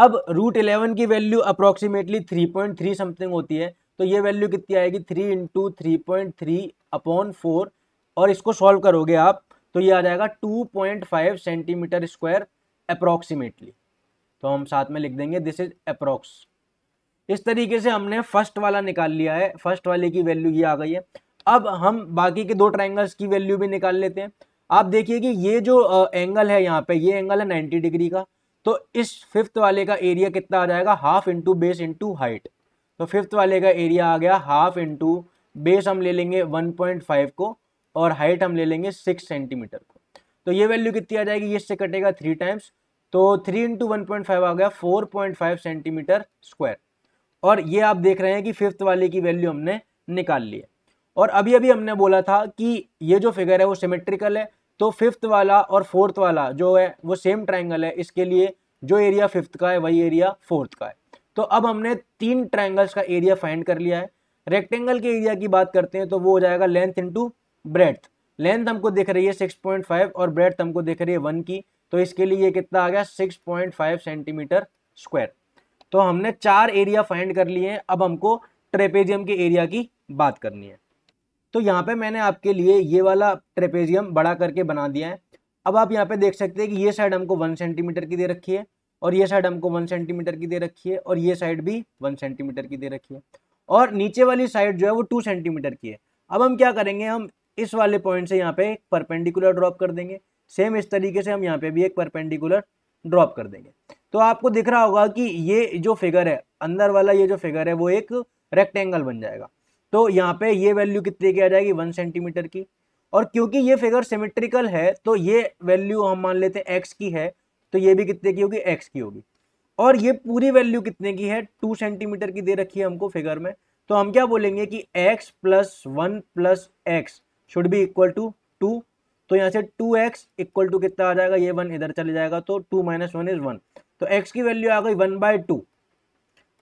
अब रूट इलेवन की value approximately three point three something होती है तो ये वैल्यू कितनी आएगी three into three point three upon four और इसको सॉल्व करोगे आप तो ये आ जाएगा two point five centimetre square approximately तो हम साथ में लिख देंगे दिस इज अप्रोक्स इस तरीके से हमने फर्स्ट वाला निकाल लिया है फर्स्ट वाले की वैल्यू ये आ गई है अब हम बाकी के दो ट्राइंगल्स की वैल्यू भी निकाल लेते हैं आप देखिए कि ये जो एंगल है यहाँ पे ये एंगल है नाइन्टी डिग्री का तो इस फिफ्थ वाले का एरिया कितना आ जाएगा half into base into height तो फिफ्थ वाले का एरिया आ गया हाफ इंटू बेस हम ले लेंगे 1.5 को और हाइट हम ले लेंगे सिक्स सेंटीमीटर को तो ये वैल्यू कितनी आ जाएगी इससे कटेगा थ्री टाइम्स तो three into one point five आ गया four point five centimetre square और ये आप देख रहे हैं कि फिफ्थ वाले की वैल्यू हमने निकाल ली है और अभी अभी हमने बोला था कि ये जो फिगर है वो सिमेट्रिकल है तो फिफ्थ वाला और फोर्थ वाला जो है वो सेम ट्राइंगल है इसके लिए जो एरिया फिफ्थ का है वही एरिया फोर्थ का है तो अब हमने तीन ट्राइंगल्स का एरिया फाइंड कर लिया है रेक्टेंगल के एरिया की बात करते हैं तो वो हो जाएगा लेंथ इंटू ब्रेथ लेंथ हमको दिख रही है फाइव और ब्रेथ हमको दिख रही है वन की तो इसके लिए ये कितना आ गया फाइव सेंटीमीटर स्क्वायर तो हमने चार एरिया फाइंड कर लिए हैं अब हमको ट्रेपेजियम के एरिया की बात करनी है तो यहाँ पे मैंने आपके लिए ये वाला ट्रेपेजियम बड़ा करके बना दिया है अब आप यहाँ पे देख सकते हैं कि ये साइड हमको वन सेंटीमीटर की दे रखी है और ये साइड हमको वन सेंटीमीटर की दे रखी है और ये साइड भी वन सेंटीमीटर की दे रखी है और नीचे वाली साइड जो है वो टू सेंटीमीटर की है अब हम क्या करेंगे हम इस वाले पॉइंट से यहाँ पे एक परपेंडिकुलर ड्रॉप कर देंगे सेम इस तरीके से हम यहाँ पे भी एक परपेंडिकुलर ड्रॉप कर देंगे तो आपको दिख रहा होगा कि ये जो फिगर है अंदर वाला ये जो फिगर है वो एक रेक्टेंगल बन जाएगा तो यहाँ पे ये वैल्यू कितनी की आ जाएगी वन सेंटीमीटर की और क्योंकि ये फिगर सिमेट्रिकल है तो ये वैल्यू हम मान लेते हैं एक्स की है तो ये भी कितने की होगी एक्स की होगी और ये पूरी वैल्यू कितने की है टू सेंटीमीटर की दे रखी है हमको फिगर में तो हम क्या बोलेंगे कि X plus one plus X should be equal to two तो यहाँ से टू एक्स इक्वल टू कितना आ जाएगा ये वन इधर चले जाएगा तो two minus one is one तो एक्स की वैल्यू आ गई वन बाय टू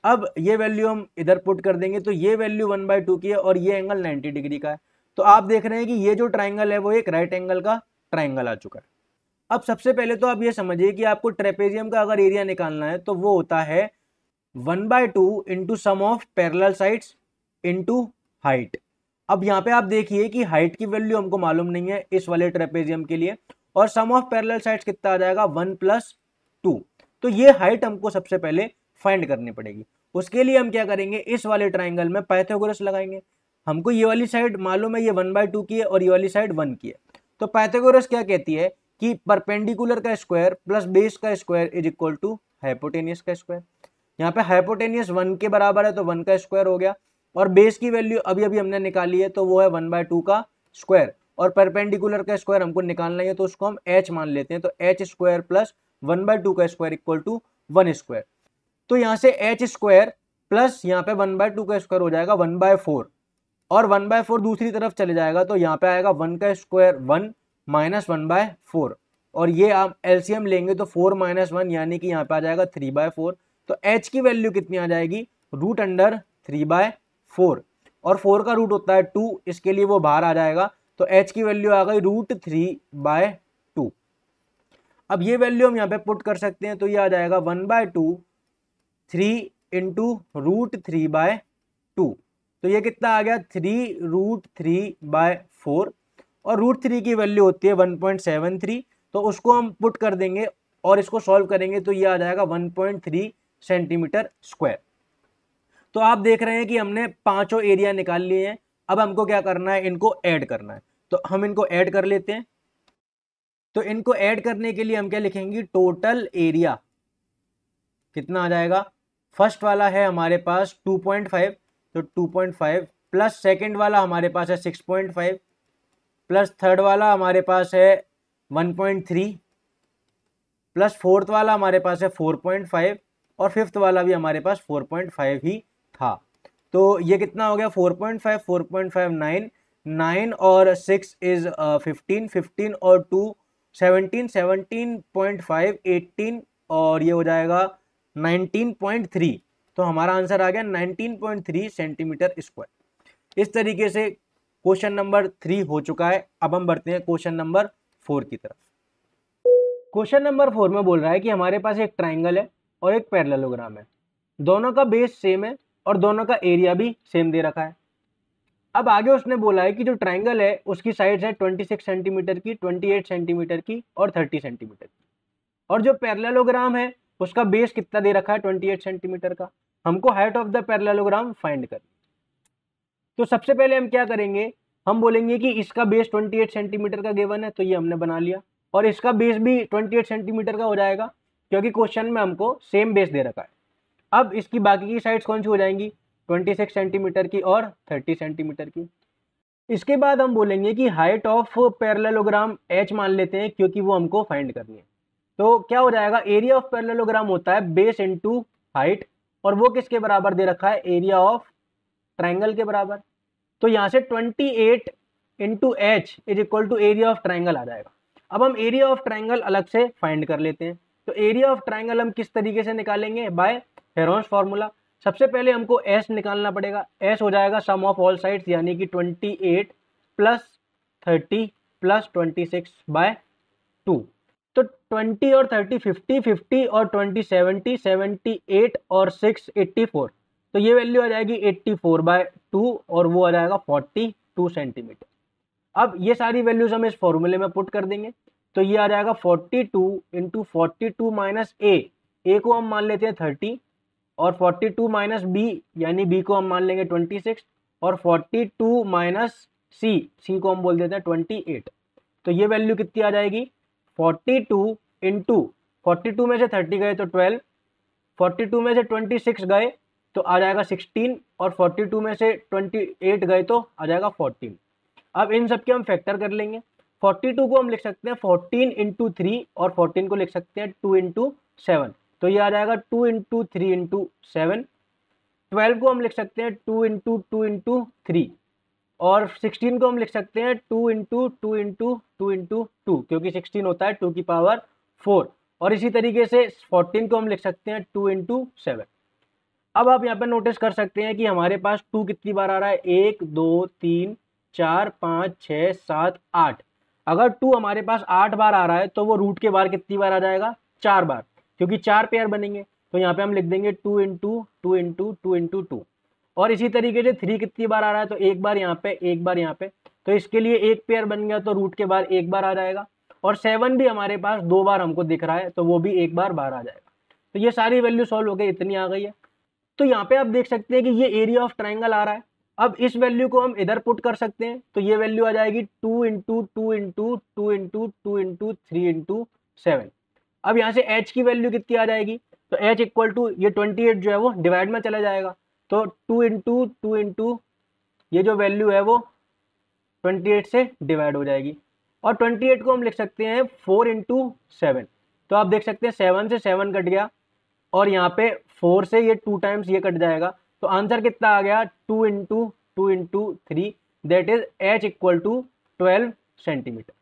अब ये वैल्यू हम इधर पुट कर देंगे तो ये वैल्यू वन बाय टू की है और ये एंगल नाइनटी डिग्री का है तो आप देख रहे हैं कि ये जो ट्राइंगल है वो एक राइट एंगल का ट्राइंगल आ चुका है अब सबसे पहले तो आप ये समझिए कि आपको ट्रेपेजियम का अगर एरिया निकालना है तो वो होता है one by two into sum of parallel sides into height अब यहाँ पे आप देखिए कि हाइट की वैल्यू हमको मालूम नहीं है इस वाले ट्रेपेजियम के लिए और सम ऑफ पैरल साइड्स कितना आ जाएगा वन प्लस टू तो ये हाइट हमको सबसे पहले फाइंड करनी पड़ेगी उसके लिए हम क्या करेंगे इस वाले ट्राइंगल में पैथोग्रस लगाएंगे हमको ये वाली साइड मालूम है ये वन बाय टू की है और ये वाली साइड वन की है तो पैथोग्रस क्या कहती है कि परपेंडिकुलर का स्क्वायर प्लस बेस का square is equal to hypotenuse का स्क्वायर यहाँ पे हाइपोटेनियस वन के बराबर है तो वन का स्क्वायर हो गया और बेस की वैल्यू अभी अभी हमने निकाली है तो वो है वन बाय का स्क्वायर और परपेंडिकुलर का स्क्वायर हमको निकालना है तो उसको हम एच मान लेते हैं तो H square plus one by two का square equal to one square तो यहाँ से एच स्क्वायर प्लस यहाँ पे वन बाय टू का स्क्वायर हो जाएगा वन बाय फोर और वन बाय फोर दूसरी तरफ चले जाएगा तो यहाँ पे आएगा वन का square one minus one by four और ये आप एलसीएम लेंगे तो फोर माइनस वन यानी कि यहाँ पे आ जाएगा थ्री बाय फोर तो एच की वैल्यू कितनी आ जाएगी root under three by four और फोर का रूट होता है टू इसके लिए वो बाहर आ जाएगा तो एच की वैल्यू आ गई रूट थ्री बाय अब ये वैल्यू हम यहाँ पे पुट कर सकते हैं तो ये आ जाएगा one by two three into root three by two तो ये कितना आ गया three root three by four और रूट थ्री की वैल्यू होती है वन पॉइंट सेवन थ्री तो उसको हम पुट कर देंगे और इसको सॉल्व करेंगे तो ये आ जाएगा one point three centimetre square तो आप देख रहे हैं कि हमने पाँचों एरिया निकाल लिए हैं अब हमको क्या करना है इनको ऐड करना है तो हम इनको ऐड कर लेते हैं तो इनको ऐड करने के लिए हम क्या लिखेंगे टोटल एरिया कितना आ जाएगा फर्स्ट वाला है हमारे पास 2.5 तो 2.5 प्लस सेकंड वाला हमारे पास है 6.5 प्लस थर्ड वाला हमारे पास है 1.3 प्लस फोर्थ वाला हमारे पास है 4.5 और फिफ्थ वाला भी हमारे पास 4.5 ही था तो ये कितना हो गया 4.5 4.5 नाइन नाइन और सिक्स इज़ फिफ्टीन फिफ्टीन और two seventeen seventeen point five eighteen और ये हो जाएगा नाइनटीन पॉइंट थ्री तो हमारा आंसर आ गया nineteen point three centimetre square इस तरीके से क्वेश्चन नंबर थ्री हो चुका है अब हम बढ़ते हैं क्वेश्चन नंबर फोर की तरफ क्वेश्चन नंबर फोर में बोल रहा है कि हमारे पास एक ट्राइंगल है और एक पैरलोग्राम है दोनों का बेस सेम है और दोनों का एरिया भी सेम दे रखा है अब आगे उसने बोला है कि जो ट्रायंगल है उसकी साइड है ट्वेंटी सिक्स सेंटीमीटर की ट्वेंटी एट सेंटीमीटर की और थर्टी सेंटीमीटर की और जो पैरलेलोग्राम है उसका बेस कितना दे रखा है ट्वेंटी एट सेंटीमीटर का हमको height of the parallelogram find कर तो सबसे पहले हम क्या करेंगे हम बोलेंगे कि इसका बेस 28 सेंटीमीटर का गेवन है तो ये हमने बना लिया और इसका बेस भी एट सेंटीमीटर का हो जाएगा क्योंकि क्वेश्चन में हमको सेम बेस दे रखा है अब इसकी बाकी की साइड्स कौन सी हो जाएंगी ट्वेंटी सिक्स सेंटीमीटर की और थर्टी सेंटीमीटर की इसके बाद हम बोलेंगे कि हाइट ऑफ पैरलोग्राम एच मान लेते हैं क्योंकि वो हमको फाइंड करनी है तो क्या हो जाएगा एरिया ऑफ पैरलोग्राम होता है बेस इंटू हाइट और वो किसके बराबर दे रखा है एरिया ऑफ ट्राइंगल के बराबर तो यहाँ से 28 eight into H is equal to area of triangle आ जाएगा अब हम एरिया ऑफ ट्राइंगल अलग से फाइंड कर लेते हैं तो एरिया ऑफ ट्राइंगल हम किस तरीके से निकालेंगे बाय हेरोन्स फार्मूला सबसे पहले हमको एस निकालना पड़ेगा एस हो जाएगा सम ऑफ ऑल साइड्स यानी कि twenty eight plus thirty plus twenty six by two तो ट्वेंटी और थर्टी फिफ्टी फिफ्टी और ट्वेंटी सेवेंटी सेवेंटी एट और सिक्स एट्टी फोर तो ये वैल्यू आ जाएगी एट्टी फोर बाय टू और वो आ जाएगा फोर्टी टू सेंटीमीटर अब ये सारी वैल्यूज हम इस फॉर्मूले में पुट कर देंगे तो ये आ जाएगा forty two into forty two minus A A को हम मान लेते हैं थर्टी और 42 टू माइनस बी यानी बी को हम मान लेंगे 26 और 42 टू माइनस सी सी को हम बोल देते हैं 28 तो ये वैल्यू कितनी आ जाएगी 42 टू इंटू फोर्टी में से 30 गए तो 12 42 में से 26 गए तो आ जाएगा 16 और 42 में से 28 गए तो आ जाएगा 14 अब इन सब के हम फैक्टर कर लेंगे 42 को हम लिख सकते हैं 14 इंटू थ्री और 14 को लिख सकते हैं 2 इंटू सेवन तो ये आ जाएगा two into three into seven twelve को हम लिख सकते हैं two into two into three और सिक्सटीन को हम लिख सकते हैं two into two into two into two क्योंकि सिक्सटीन होता है टू की पावर फोर और इसी तरीके से फोर्टीन को हम लिख सकते हैं टू इंटू सेवन अब आप यहाँ पर नोटिस कर सकते हैं कि हमारे पास टू कितनी बार आ रहा है एक दो तीन चार पाँच छः सात आठ अगर टू हमारे पास आठ बार आ रहा है तो वो रूट के बार कितनी बार आ जाएगा चार बार क्योंकि चार पेयर बनेंगे तो यहाँ पे हम लिख देंगे two into two into two into two और इसी तरीके से थ्री कितनी बार आ रहा है तो एक बार यहाँ पे एक बार यहाँ पे तो इसके लिए एक पेयर बन गया तो रूट के बाहर एक बार आ जाएगा और सेवन भी हमारे पास दो बार हमको दिख रहा है तो वो भी एक बार बाहर आ जाएगा तो ये सारी वैल्यू सॉल्व हो गई इतनी आ गई है तो यहाँ पे आप देख सकते हैं कि ये एरिया ऑफ ट्राइंगल आ रहा है अब इस वैल्यू को हम इधर पुट कर सकते हैं तो ये वैल्यू आ जाएगी two into two into two into two into three into seven अब यहाँ से एच की वैल्यू कितनी आ जाएगी तो एच इक्वल टू ये ट्वेंटी एट जो है वो डिवाइड में चला जाएगा तो टू इंटू टू इंटू ये जो वैल्यू है वो ट्वेंटी एट से डिवाइड हो जाएगी और ट्वेंटी एट को हम लिख सकते हैं फोर इंटू सेवन तो आप देख सकते हैं सेवन से सेवन कट गया और यहाँ पे फोर से ये टू टाइम्स ये कट जाएगा तो आंसर कितना आ गया two into two into three that is H equal to twelve centimetre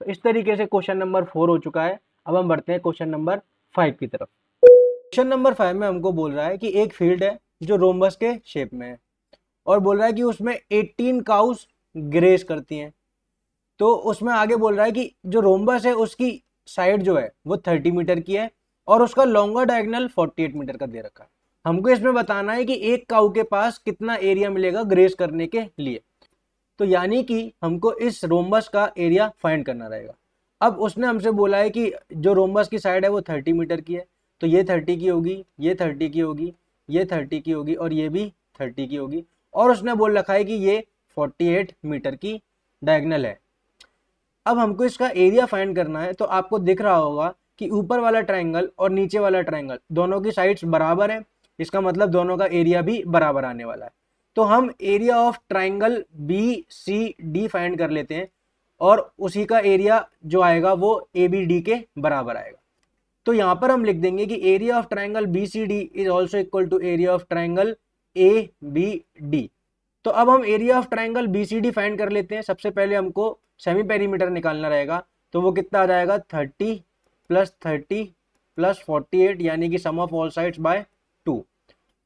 तो इस तरीके से क्वेश्चन नंबर फोर हो चुका है अब हम बढ़ते हैं क्वेश्चन नंबर फाइव की तरफ क्वेश्चन नंबर फाइव में हमको बोल रहा है कि एक फील्ड है जो रोमबस के शेप में है और बोल रहा है कि उसमें एटीन काउस ग्रेस करती हैं तो उसमें आगे बोल रहा है कि जो रोमबस है उसकी साइड जो है वो थर्टी मीटर की है और उसका लॉन्गर डायगनल एट मीटर का दे रखा है हमको इसमें बताना है कि एक काउ के पास कितना एरिया मिलेगा ग्रेस करने के लिए तो यानी कि हमको इस रोमबस का एरिया फाइंड करना रहेगा अब उसने हमसे बोला है कि जो रोमबस की साइड है वो थर्टी मीटर की है तो ये थर्टी की होगी ये थर्टी की होगी ये थर्टी की होगी और ये भी थर्टी की होगी और उसने बोल रखा है कि ये फोर्टी एट मीटर की डायगनल है अब हमको इसका एरिया फाइंड करना है तो आपको दिख रहा होगा कि ऊपर वाला ट्राइंगल और नीचे वाला ट्राइंगल दोनों की साइड्स बराबर हैं इसका मतलब दोनों का एरिया भी बराबर आने वाला है तो हम area of triangle B C D find कर लेते हैं और उसी का एरिया जो आएगा वो ए बी डी के बराबर आएगा तो यहाँ पर हम लिख देंगे कि area of triangle B C D is also equal to area of triangle A B D तो अब हम area of triangle B C D find कर लेते हैं सबसे पहले हमको सेमी पेरीमीटर निकालना रहेगा तो वो कितना आ जाएगा thirty plus thirty plus forty eight यानी कि sum of all sides by two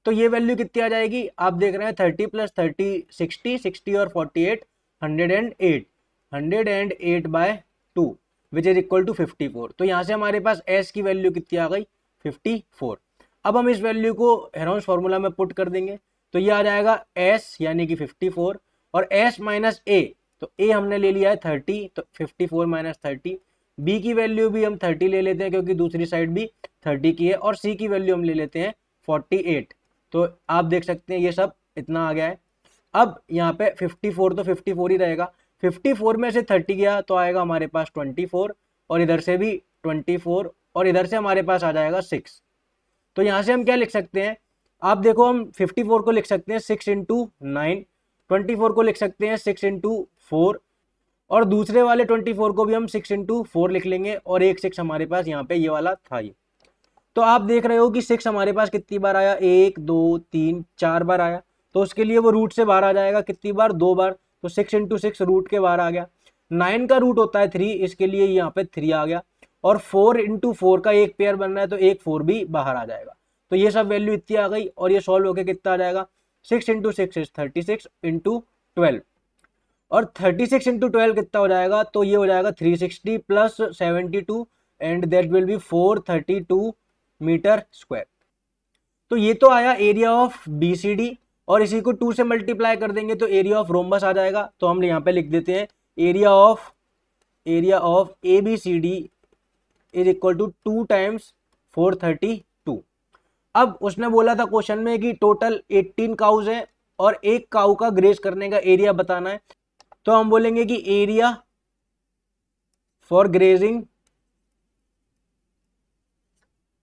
तो ये वैल्यू कितनी आ जाएगी आप देख रहे हैं thirty plus thirty sixty sixty और forty eight hundred and eight hundred and eight by two which is equal to fifty four तो यहाँ से हमारे पास एस की वैल्यू कितनी आ गई फिफ्टी फोर अब हम इस वैल्यू को हेरोन्स फार्मूला में पुट कर देंगे तो ये आ जाएगा एस यानी कि फिफ्टी फोर और एस माइनस ए तो ए हमने ले लिया है थर्टी तो fifty four minus thirty B की वैल्यू भी हम थर्टी ले लेते हैं क्योंकि दूसरी साइड भी थर्टी की है और सी की वैल्यू हम ले लेते हैं फोर्टी एट तो आप देख सकते हैं ये सब इतना आ गया है अब यहाँ पे फिफ्टी फोर तो फिफ्टी फोर ही रहेगा 54 में से 30 गया तो आएगा हमारे पास 24 और इधर से भी 24 और इधर से हमारे पास आ जाएगा 6 तो यहाँ से हम क्या लिख सकते हैं आप देखो हम 54 को लिख सकते हैं 6 इंटू नाइन ट्वेंटी को लिख सकते हैं 6 इंटू फोर और दूसरे वाले 24 को भी हम 6 इंटू फोर लिख लेंगे और एक सिक्स हमारे पास यहाँ पे ये वाला था ये तो आप देख रहे हो कि सिक्स हमारे पास कितनी बार आया एक दो तीन चार बार आया तो उसके लिए वो रूट से बाहर आ जाएगा कितनी बार दो बार तो सिक्स इंटू सिक्स रूट के बाहर आ गया नाइन का रूट होता है थ्री इसके लिए यहाँ पे थ्री आ गया और फोर इंटू फोर का एक पेयर बनना है तो एक फोर भी बाहर आ जाएगा तो ये सब वैल्यू इतनी आ गई और ये सॉल्व होकर कितना आ जाएगा six into six is thirty six into twelve और थर्टी सिक्स इंटू ट्वेल्व कितना हो जाएगा तो ये हो जाएगा three sixty plus seventy two and that will be four thirty two metre square तो ये तो आया area of B C D और इसी को टू से मल्टीप्लाई कर देंगे तो एरिया ऑफ रोमबस आ जाएगा तो हम यहाँ पे लिख देते हैं area of area of A B C D is equal to two times four thirty two अब उसने बोला था क्वेश्चन में कि टोटल एट्टीन काउज है और एक काउ का ग्रेज करने का एरिया बताना है तो हम बोलेंगे कि area for grazing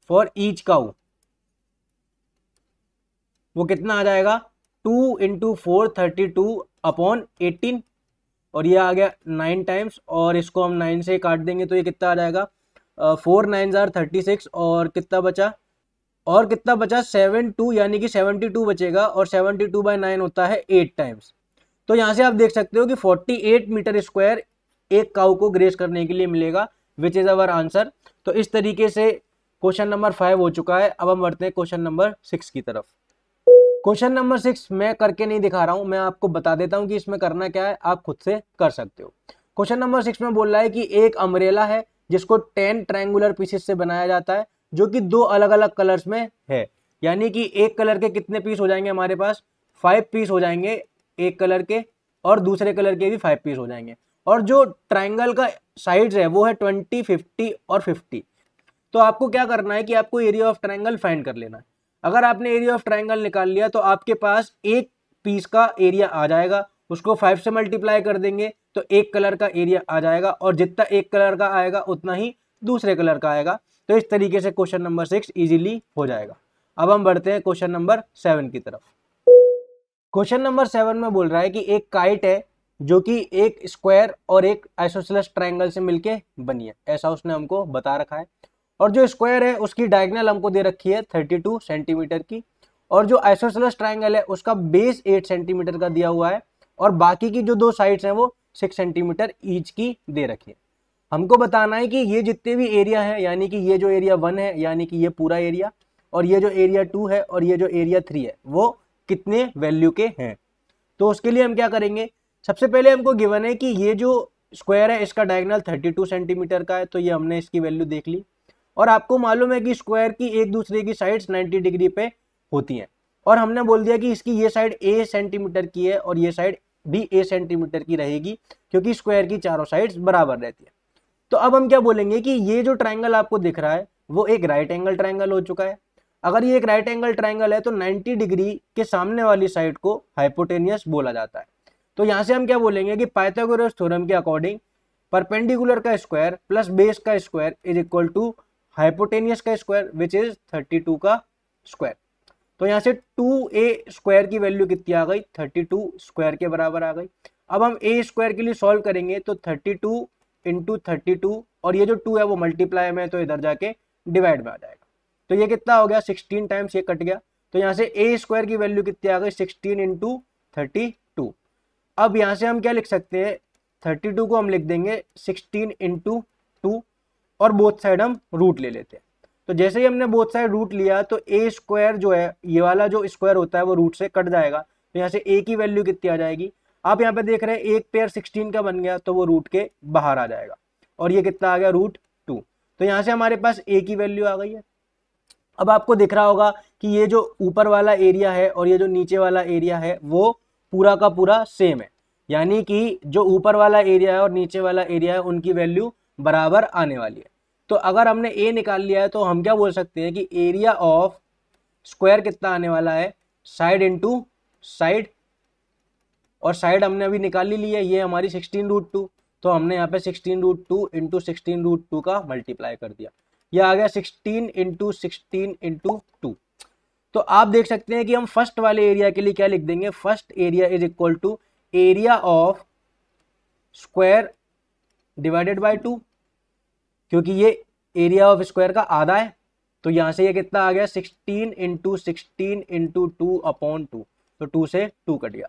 for each cow वो कितना आ जाएगा two into four thirty two upon eighteen और ये आ गया नाइन टाइम्स और इसको हम नाइन से काट देंगे तो ये कितना आ जाएगा फोर नाइन ज़ार थर्टी सिक्स और कितना बचा और कितना बचा सेवन टू यानी कि सेवनटी टू बचेगा और सेवनटी टू बाई नाइन होता है एट टाइम्स तो यहाँ से आप देख सकते हो कि फोर्टी एट मीटर स्क्वायर एक काउ को ग्रेस करने के लिए मिलेगा विच इज़ अवर आंसर तो इस तरीके से क्वेश्चन नंबर फाइव हो चुका है अब हम बढ़ते हैं क्वेश्चन नंबर सिक्स की तरफ क्वेश्चन नंबर सिक्स मैं करके नहीं दिखा रहा हूं मैं आपको बता देता हूं कि इसमें करना क्या है आप खुद से कर सकते हो क्वेश्चन नंबर सिक्स में बोल रहा है कि एक अमरेला है जिसको टेन ट्रायंगुलर पीसेस से बनाया जाता है जो कि दो अलग अलग कलर्स में है यानी कि एक कलर के कितने पीस हो जाएंगे हमारे पास फाइव पीस हो जाएंगे एक कलर के और दूसरे कलर के भी फाइव पीस हो जाएंगे और जो ट्राइंगल का साइड है वो है ट्वेंटी फिफ्टी और फिफ्टी तो आपको क्या करना है कि आपको एरिया ऑफ ट्राइंगल फाइंड कर लेना है अगर आपने एरिया ऑफ ट्राइंगल निकाल लिया तो आपके पास एक पीस का एरिया आ जाएगा उसको फाइव से मल्टीप्लाई कर देंगे तो एक कलर का एरिया आ जाएगा और जितना एक कलर का आएगा उतना ही दूसरे कलर का आएगा तो इस तरीके से क्वेश्चन नंबर सिक्स इजीली हो जाएगा अब हम बढ़ते हैं क्वेश्चन नंबर सेवन की तरफ क्वेश्चन नंबर सेवन में बोल रहा है कि एक काइट है जो कि एक स्क्वायर और एक एसोसलस ट्राइंगल से मिलकर बनी है ऐसा उसने हमको बता रखा है और जो स्क्वायर है उसकी डायगनल हमको दे रखी है 32 सेंटीमीटर की और जो आइसोसलस ट्राइंगल है उसका बेस 8 सेंटीमीटर का दिया हुआ है और बाकी की जो दो साइड्स हैं वो 6 सेंटीमीटर ईच की दे रखी है हमको बताना है कि ये जितने भी एरिया है यानी कि ये जो एरिया वन है यानी कि ये पूरा एरिया और ये जो एरिया टू है और ये जो एरिया थ्री है वो कितने वैल्यू के हैं तो उसके लिए हम क्या करेंगे सबसे पहले हमको गिवन है कि ये जो स्क्वायर है इसका डायगनल 32 सेंटीमीटर का है तो ये हमने इसकी वैल्यू देख ली और आपको मालूम है कि स्क्वायर की एक दूसरे की साइड्स 90 डिग्री पे होती हैं और हमने बोल दिया कि इसकी ये साइड ए सेंटीमीटर की है और ये साइड भी ए सेंटीमीटर की रहेगी क्योंकि स्क्वायर की चारों साइड्स बराबर रहती है तो अब हम क्या बोलेंगे कि ये जो ट्राइंगल आपको दिख रहा है वो एक राइट एंगल ट्राइंगल हो चुका है अगर ये एक राइट एंगल ट्राइंगल है तो नाइन्टी डिग्री के सामने वाली साइड को हाइपोटेनियस बोला जाता है तो यहाँ से हम क्या बोलेंगे कि पाइथागोरस थ्योरम के अकॉर्डिंग परपेंडिकुलर का स्क्वायर प्लस बेस का square is equal to hypotenuse का स्क्वायर विच इज 32 का स्क्वायर तो यहाँ से 2a स्क्वायर की वैल्यू कितनी आ गई 32 स्क्वायर के बराबर आ गई अब हम a स्क्वायर के लिए सॉल्व करेंगे तो 32 टू इंटू थर्टी और ये जो 2 है वो मल्टीप्लाई में तो इधर जाके डिवाइड में आ जाएगा तो ये कितना हो गया 16 टाइम्स ये कट गया तो यहाँ से ए स्क्वायर की वैल्यू कितनी आ गई सिक्सटीन इंटू थर्टी अब यहाँ से हम क्या लिख सकते हैं टू को हम लिख देंगे सिक्सटीन इंटू टू और बोथ साइड हम रूट ले लेते हैं तो जैसे ही हमने बोथ साइड रूट लिया तो ए स्क्वायर जो है ये वाला जो स्क्वायर होता है वो रूट से कट जाएगा तो यहाँ से ए की वैल्यू कितनी आ जाएगी आप यहाँ पे देख रहे हैं एक पेयर सिक्सटीन का बन गया तो वो रूट के बाहर आ जाएगा और ये कितना आ गया रूट टू तो यहाँ से हमारे पास ए की वैल्यू आ गई है अब आपको दिख रहा होगा कि ये जो ऊपर वाला एरिया है और ये जो नीचे वाला एरिया है वो पूरा का पूरा सेम है यानी कि जो ऊपर वाला एरिया है और नीचे वाला एरिया है उनकी वैल्यू बराबर आने वाली है तो अगर हमने ए निकाल लिया है तो हम क्या बोल सकते हैं कि एरिया ऑफ स्क्वायर कितना आने वाला है साइड इंटू साइड और साइड हमने अभी निकाल ही ली है ये हमारी सिक्सटीन रूट टू तो हमने यहाँ पे sixteen root two into sixteen root two का मल्टीप्लाई कर दिया ये आ गया sixteen into sixteen into two तो आप देख सकते हैं कि हम फर्स्ट वाले एरिया के लिए क्या लिख देंगे first area is equal to area of square divided by two क्योंकि ये एरिया ऑफ स्क्वायर का आधा है तो यहाँ से ये कितना आ गया sixteen into sixteen into two upon two तो टू से टू कट गया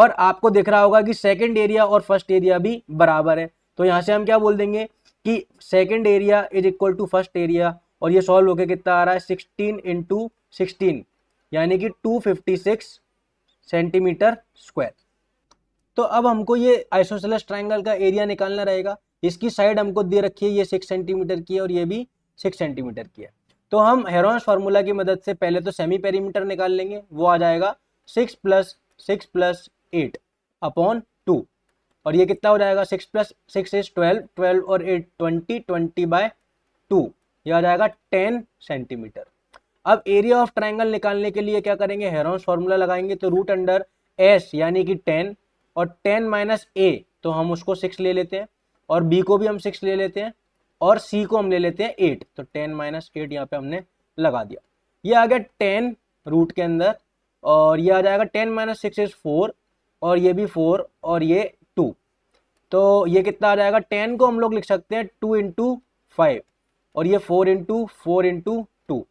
और आपको दिख रहा होगा कि सेकेंड एरिया और फर्स्ट एरिया भी बराबर है तो यहाँ से हम क्या बोल देंगे कि second area is equal to first area और ये सॉल्व होकर कितना आ रहा है सिक्सटीन इंटू सिक्सटीन यानी कि two fifty six centimetre square तो अब हमको ये आइसोसेलस ट्राइंगल का एरिया निकालना रहेगा इसकी साइड हमको दे रखी है ये सिक्स सेंटीमीटर की है और ये भी सिक्स सेंटीमीटर की है तो हम हेरॉन्स फार्मूला की मदद से पहले तो सेमी पेरीमीटर निकाल लेंगे वो आ जाएगा six plus six plus eight upon two और ये कितना हो जाएगा six plus six is twelve twelve और eight twenty twenty by two यह आ जाएगा टेन सेंटीमीटर अब एरिया ऑफ ट्राइंगल निकालने के लिए क्या करेंगे हेरॉन्स फार्मूला लगाएंगे तो रूट अंडर एस यानी कि टेन और टेन माइनस ए तो हम उसको सिक्स ले लेते हैं और बी को भी हम सिक्स ले लेते हैं और सी को हम ले लेते हैं एट तो टेन माइनस एट यहाँ पे हमने लगा दिया ये आ गया टेन रूट के अंदर और ये आ जाएगा ten minus six is four और ये भी फोर और ये टू तो ये कितना आ जाएगा टेन को हम लोग लिख सकते हैं टू इंटू फाइव और ये four into four into two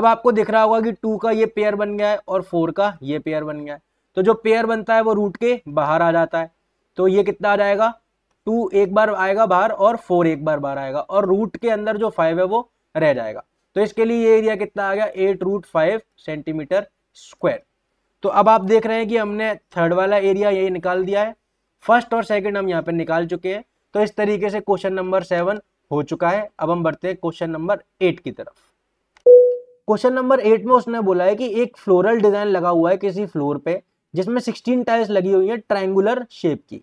अब आपको दिख रहा होगा कि टू का ये पेयर बन गया है और फोर का ये पेयर बन गया है तो जो पेयर बनता है वो रूट के बाहर आ जाता है तो ये कितना आ जाएगा टू एक बार आएगा बाहर और फोर एक बार बाहर आएगा और रूट के अंदर जो फाइव है वो रह जाएगा तो इसके लिए ये एरिया कितना आ गया eight root five centimetre square तो अब आप देख रहे हैं कि हमने थर्ड वाला एरिया यही निकाल दिया है फर्स्ट और सेकंड हम यहाँ पे निकाल चुके हैं तो इस तरीके से क्वेश्चन नंबर सेवन हो चुका है अब हम बढ़ते हैं क्वेश्चन नंबर एट की तरफ क्वेश्चन नंबर एट में उसने बोला है कि एक फ्लोरल डिजाइन लगा हुआ है किसी फ्लोर पे जिसमें सिक्सटीन टाइल्स लगी हुई है ट्रायंगुलर शेप की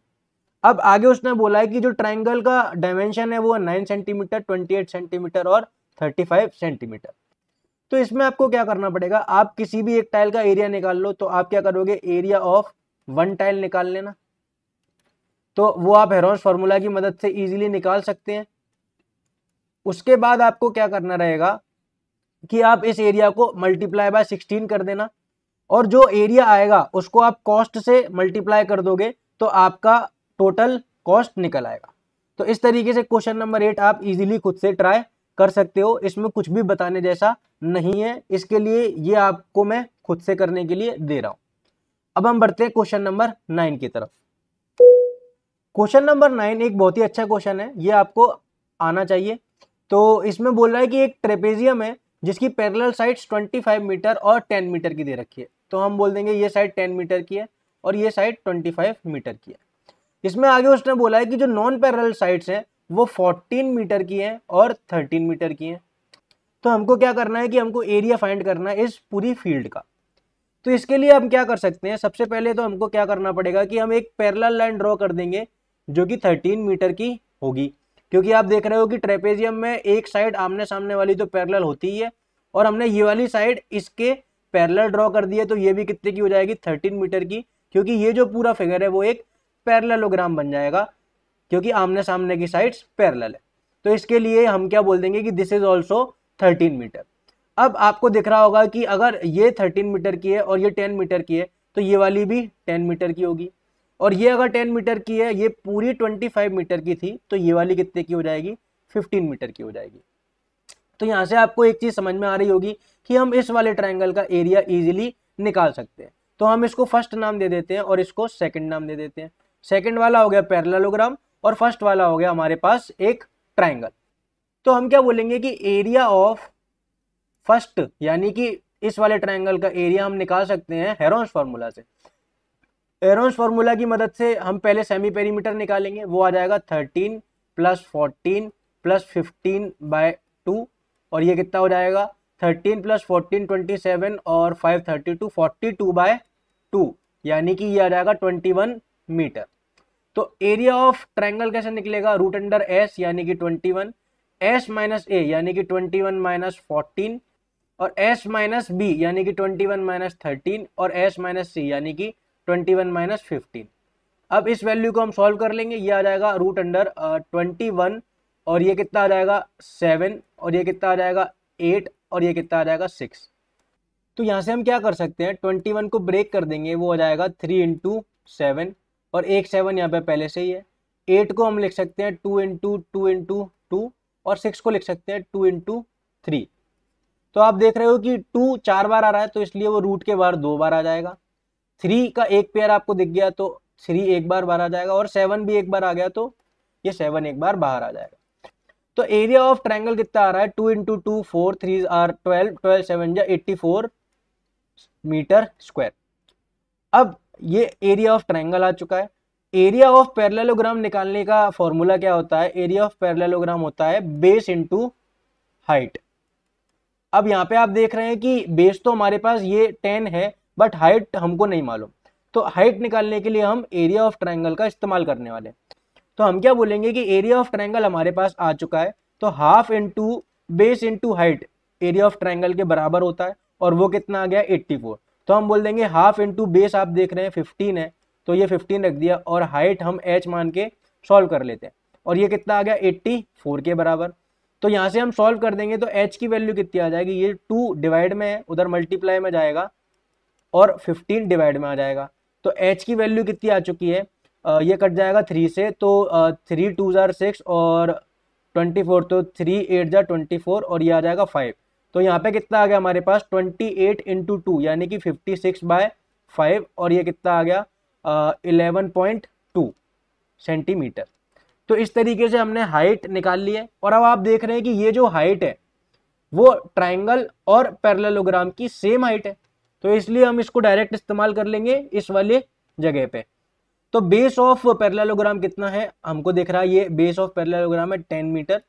अब आगे उसने बोला है कि जो ट्राइंगल का डायमेंशन है वो nine centimetre twenty eight centimetre और थर्टी फाइव सेंटीमीटर तो इसमें आपको क्या करना पड़ेगा आप किसी भी एक टाइल का एरिया निकाल लो तो आप क्या करोगे एरिया ऑफ वन टाइल निकाल लेना तो वो आप हेरोन्स फॉर्मूला की मदद से इजीली निकाल सकते हैं उसके बाद आपको क्या करना रहेगा कि आप इस एरिया को मल्टीप्लाई बाय सिक्सटीन कर देना और जो एरिया आएगा उसको आप कॉस्ट से मल्टीप्लाई कर दोगे तो आपका टोटल कॉस्ट निकल आएगा तो इस तरीके से क्वेश्चन नंबर एट आप इजीली खुद से ट्राई कर सकते हो इसमें कुछ भी बताने जैसा नहीं है इसके लिए ये आपको मैं खुद से करने के लिए दे रहा हूं अब हम बढ़ते हैं क्वेश्चन नंबर नाइन की तरफ क्वेश्चन नंबर नाइन एक बहुत ही अच्छा क्वेश्चन है ये आपको आना चाहिए तो इसमें बोल रहा है कि एक ट्रेपेजियम है जिसकी पैरेलल साइड्स 25 मीटर और 10 मीटर की दे रखी है तो हम बोल देंगे ये साइड 10 मीटर की है और ये साइड 25 मीटर की है इसमें आगे उसने बोला है कि जो नॉन पैरल साइड्स हैं वो 14 मीटर की हैं और 13 मीटर की हैं तो हमको क्या करना है कि हमको एरिया फाइंड करना है इस पूरी फील्ड का तो इसके लिए हम क्या कर सकते हैं सबसे पहले तो हमको क्या करना पड़ेगा कि हम एक पैरल लाइन ड्रॉ कर देंगे जो कि थर्टीन मीटर की होगी क्योंकि आप देख रहे हो कि ट्रेपेजियम में एक साइड आमने सामने वाली तो पैरल होती ही है और हमने ये वाली साइड इसके पैरल ड्रॉ कर दी है तो ये भी कितने की हो जाएगी थर्टीन मीटर की क्योंकि ये जो पूरा फिगर है वो एक पैरलोग्राम बन जाएगा क्योंकि आमने सामने की साइड्स पैरल है तो इसके लिए हम क्या बोल देंगे कि this is also thirteen metre अब आपको दिख रहा होगा कि अगर ये थर्टीन मीटर की है और ये टेन मीटर की है तो ये वाली भी टेन मीटर की होगी और ये अगर टेन मीटर की है ये पूरी ट्वेंटी फाइव मीटर की थी तो ये वाली कितने की हो जाएगी फिफ्टीन मीटर की हो जाएगी तो यहाँ से आपको एक चीज़ समझ में आ रही होगी कि हम इस वाले ट्राइंगल का एरिया इजीली निकाल सकते हैं तो हम इसको फर्स्ट नाम दे देते हैं और इसको सेकेंड नाम दे देते हैं सेकेंड वाला हो गया पैरलोग्राम और फर्स्ट वाला हो गया हमारे पास एक ट्राइंगल तो हम क्या बोलेंगे कि एरिया ऑफ फर्स्ट यानी कि इस वाले ट्राइंगल का एरिया हम निकाल सकते हैं हेरोन्स फार्मूला से एरोन्स फार्मूला की मदद से हम पहले सेमी पेरीमीटर निकालेंगे वो आ जाएगा thirteen plus fourteen plus fifteen by two और ये कितना हो जाएगा thirteen plus fourteen twenty seven और five thirty two forty two by two यानी कि ये आ जाएगा ट्वेंटी वन मीटर तो एरिया ऑफ ट्रायंगल कैसे निकलेगा रूट अंडर एस यानी कि twenty one S minus A यानी कि ट्वेंटी वन माइनस फोर्टीन और एस माइनस बी यानी कि ट्वेंटी वन माइनस थर्टीन और एस माइनस सी यानी कि ट्वेंटी वन माइनस फिफ्टीन अब इस वैल्यू को हम सॉल्व कर लेंगे ये आ जाएगा रूट अंडर ट्वेंटी वन और ये कितना आ जाएगा सेवन और ये कितना आ जाएगा एट और ये कितना आ जाएगा सिक्स तो यहाँ से हम क्या कर सकते हैं ट्वेंटी वन को ब्रेक कर देंगे वो आ जाएगा थ्री इंटू सेवन और एक सेवन यहाँ पे पहले से ही है एट को हम लिख सकते हैं two into two into two और सिक्स को लिख सकते हैं टू इंटू थ्री तो आप देख रहे हो कि टू चार बार आ रहा है तो इसलिए वो रूट के बाहर दो बार आ जाएगा थ्री का एक पेयर आपको दिख गया तो थ्री एक बार बाहर आ जाएगा और सेवन भी एक बार आ गया तो ये सेवन एक बार बाहर आ जाएगा तो एरिया ऑफ ट्राइंगल कितना आ रहा है two into two four three are twelve twelve seven जो एट्टी फोर मीटर स्क्वायर अब ये एरिया ऑफ ट्रायंगल आ चुका है एरिया ऑफ पैरेललोग्राम निकालने का फॉर्मूला क्या होता है एरिया ऑफ पैरेललोग्राम होता है बेस इनटू हाइट अब यहाँ पे आप देख रहे हैं कि बेस तो हमारे पास ये टेन है बट हाइट हमको नहीं मालूम तो हाइट निकालने के लिए हम एरिया ऑफ ट्राइंगल का इस्तेमाल करने वाले तो हम क्या बोलेंगे कि एरिया ऑफ ट्राइंगल हमारे पास आ चुका है तो half into base into height area of triangle के बराबर होता है और वो कितना आ गया 84 तो हम बोल देंगे हाफ इंटू बेस आप देख रहे हैं फिफ्टीन है तो ये फिफ्टीन रख दिया और हाइट हम एच मान के सॉल्व कर लेते हैं और ये कितना आ गया एट्टी फोर के बराबर तो यहाँ से हम सॉल्व कर देंगे तो एच की वैल्यू कितनी आ जाएगी ये टू डिवाइड में है उधर मल्टीप्लाई में जाएगा और फिफ्टीन डिवाइड में आ जाएगा तो एच की वैल्यू कितनी आ चुकी है आ, ये कट जाएगा थ्री से तो थ्री टू ज़ार सिक्स और ट्वेंटी फोर तो थ्री एट ज़ार ट्वेंटी फोर और ये आ जाएगा फाइव तो यहाँ पे कितना आ गया हमारे पास ट्वेंटी एट इंटू टू यानी कि फिफ्टी सिक्स बाय फाइव और ये कितना आ गया इलेवन पॉइंट टू सेंटीमीटर तो इस तरीके से हमने हाइट निकाल ली है और अब आप देख रहे हैं कि ये जो हाइट है वो ट्राइंगल और पैरलोग्राम की सेम हाइट है तो इसलिए हम इसको डायरेक्ट इस्तेमाल कर लेंगे इस वाले जगह पे तो बेस ऑफ पैरलोग्राम कितना है हमको देख रहा है ये बेस ऑफ पैरलोग्राम है टेन मीटर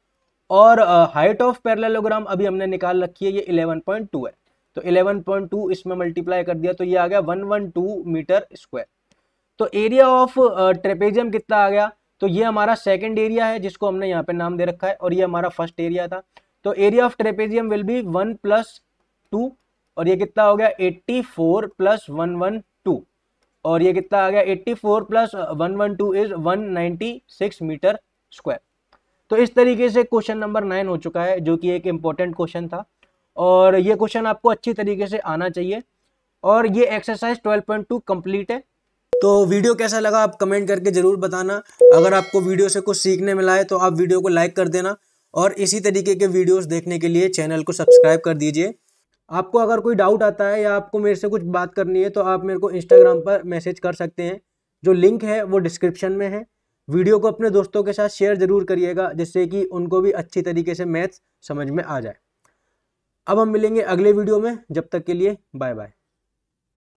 और हाइट ऑफ पैरेललोग्राम अभी हमने निकाल रखी है ये 11.2 है तो 11.2 इसमें मल्टीप्लाई कर दिया तो ये आ गया 112 मीटर स्क्वायर तो एरिया ऑफ ट्रेपेजियम कितना आ गया तो ये हमारा सेकंड एरिया है जिसको हमने यहाँ पे नाम दे रखा है और ये हमारा फर्स्ट एरिया था तो area of trapezium will be one plus two और ये कितना हो गया eighty four plus one one two और ये कितना आ गया eighty four plus one one two is one ninety six metre square तो इस तरीके से क्वेश्चन नंबर नाइन हो चुका है जो कि एक इम्पॉर्टेंट क्वेश्चन था और ये क्वेश्चन आपको अच्छी तरीके से आना चाहिए और ये एक्सरसाइज 12.2 कंप्लीट है तो वीडियो कैसा लगा आप कमेंट करके ज़रूर बताना अगर आपको वीडियो से कुछ सीखने मिला है तो आप वीडियो को लाइक कर देना और इसी तरीके के वीडियोस देखने के लिए चैनल को सब्सक्राइब कर दीजिए आपको अगर कोई डाउट आता है या आपको मेरे से कुछ बात करनी है तो आप मेरे को इंस्टाग्राम पर मैसेज कर सकते हैं जो लिंक है वो डिस्क्रिप्शन में है वीडियो को अपने दोस्तों के साथ शेयर ज़रूर करिएगा जिससे कि उनको भी अच्छी तरीके से मैथ्स समझ में आ जाए अब हम मिलेंगे अगले वीडियो में जब तक के लिए बाय बाय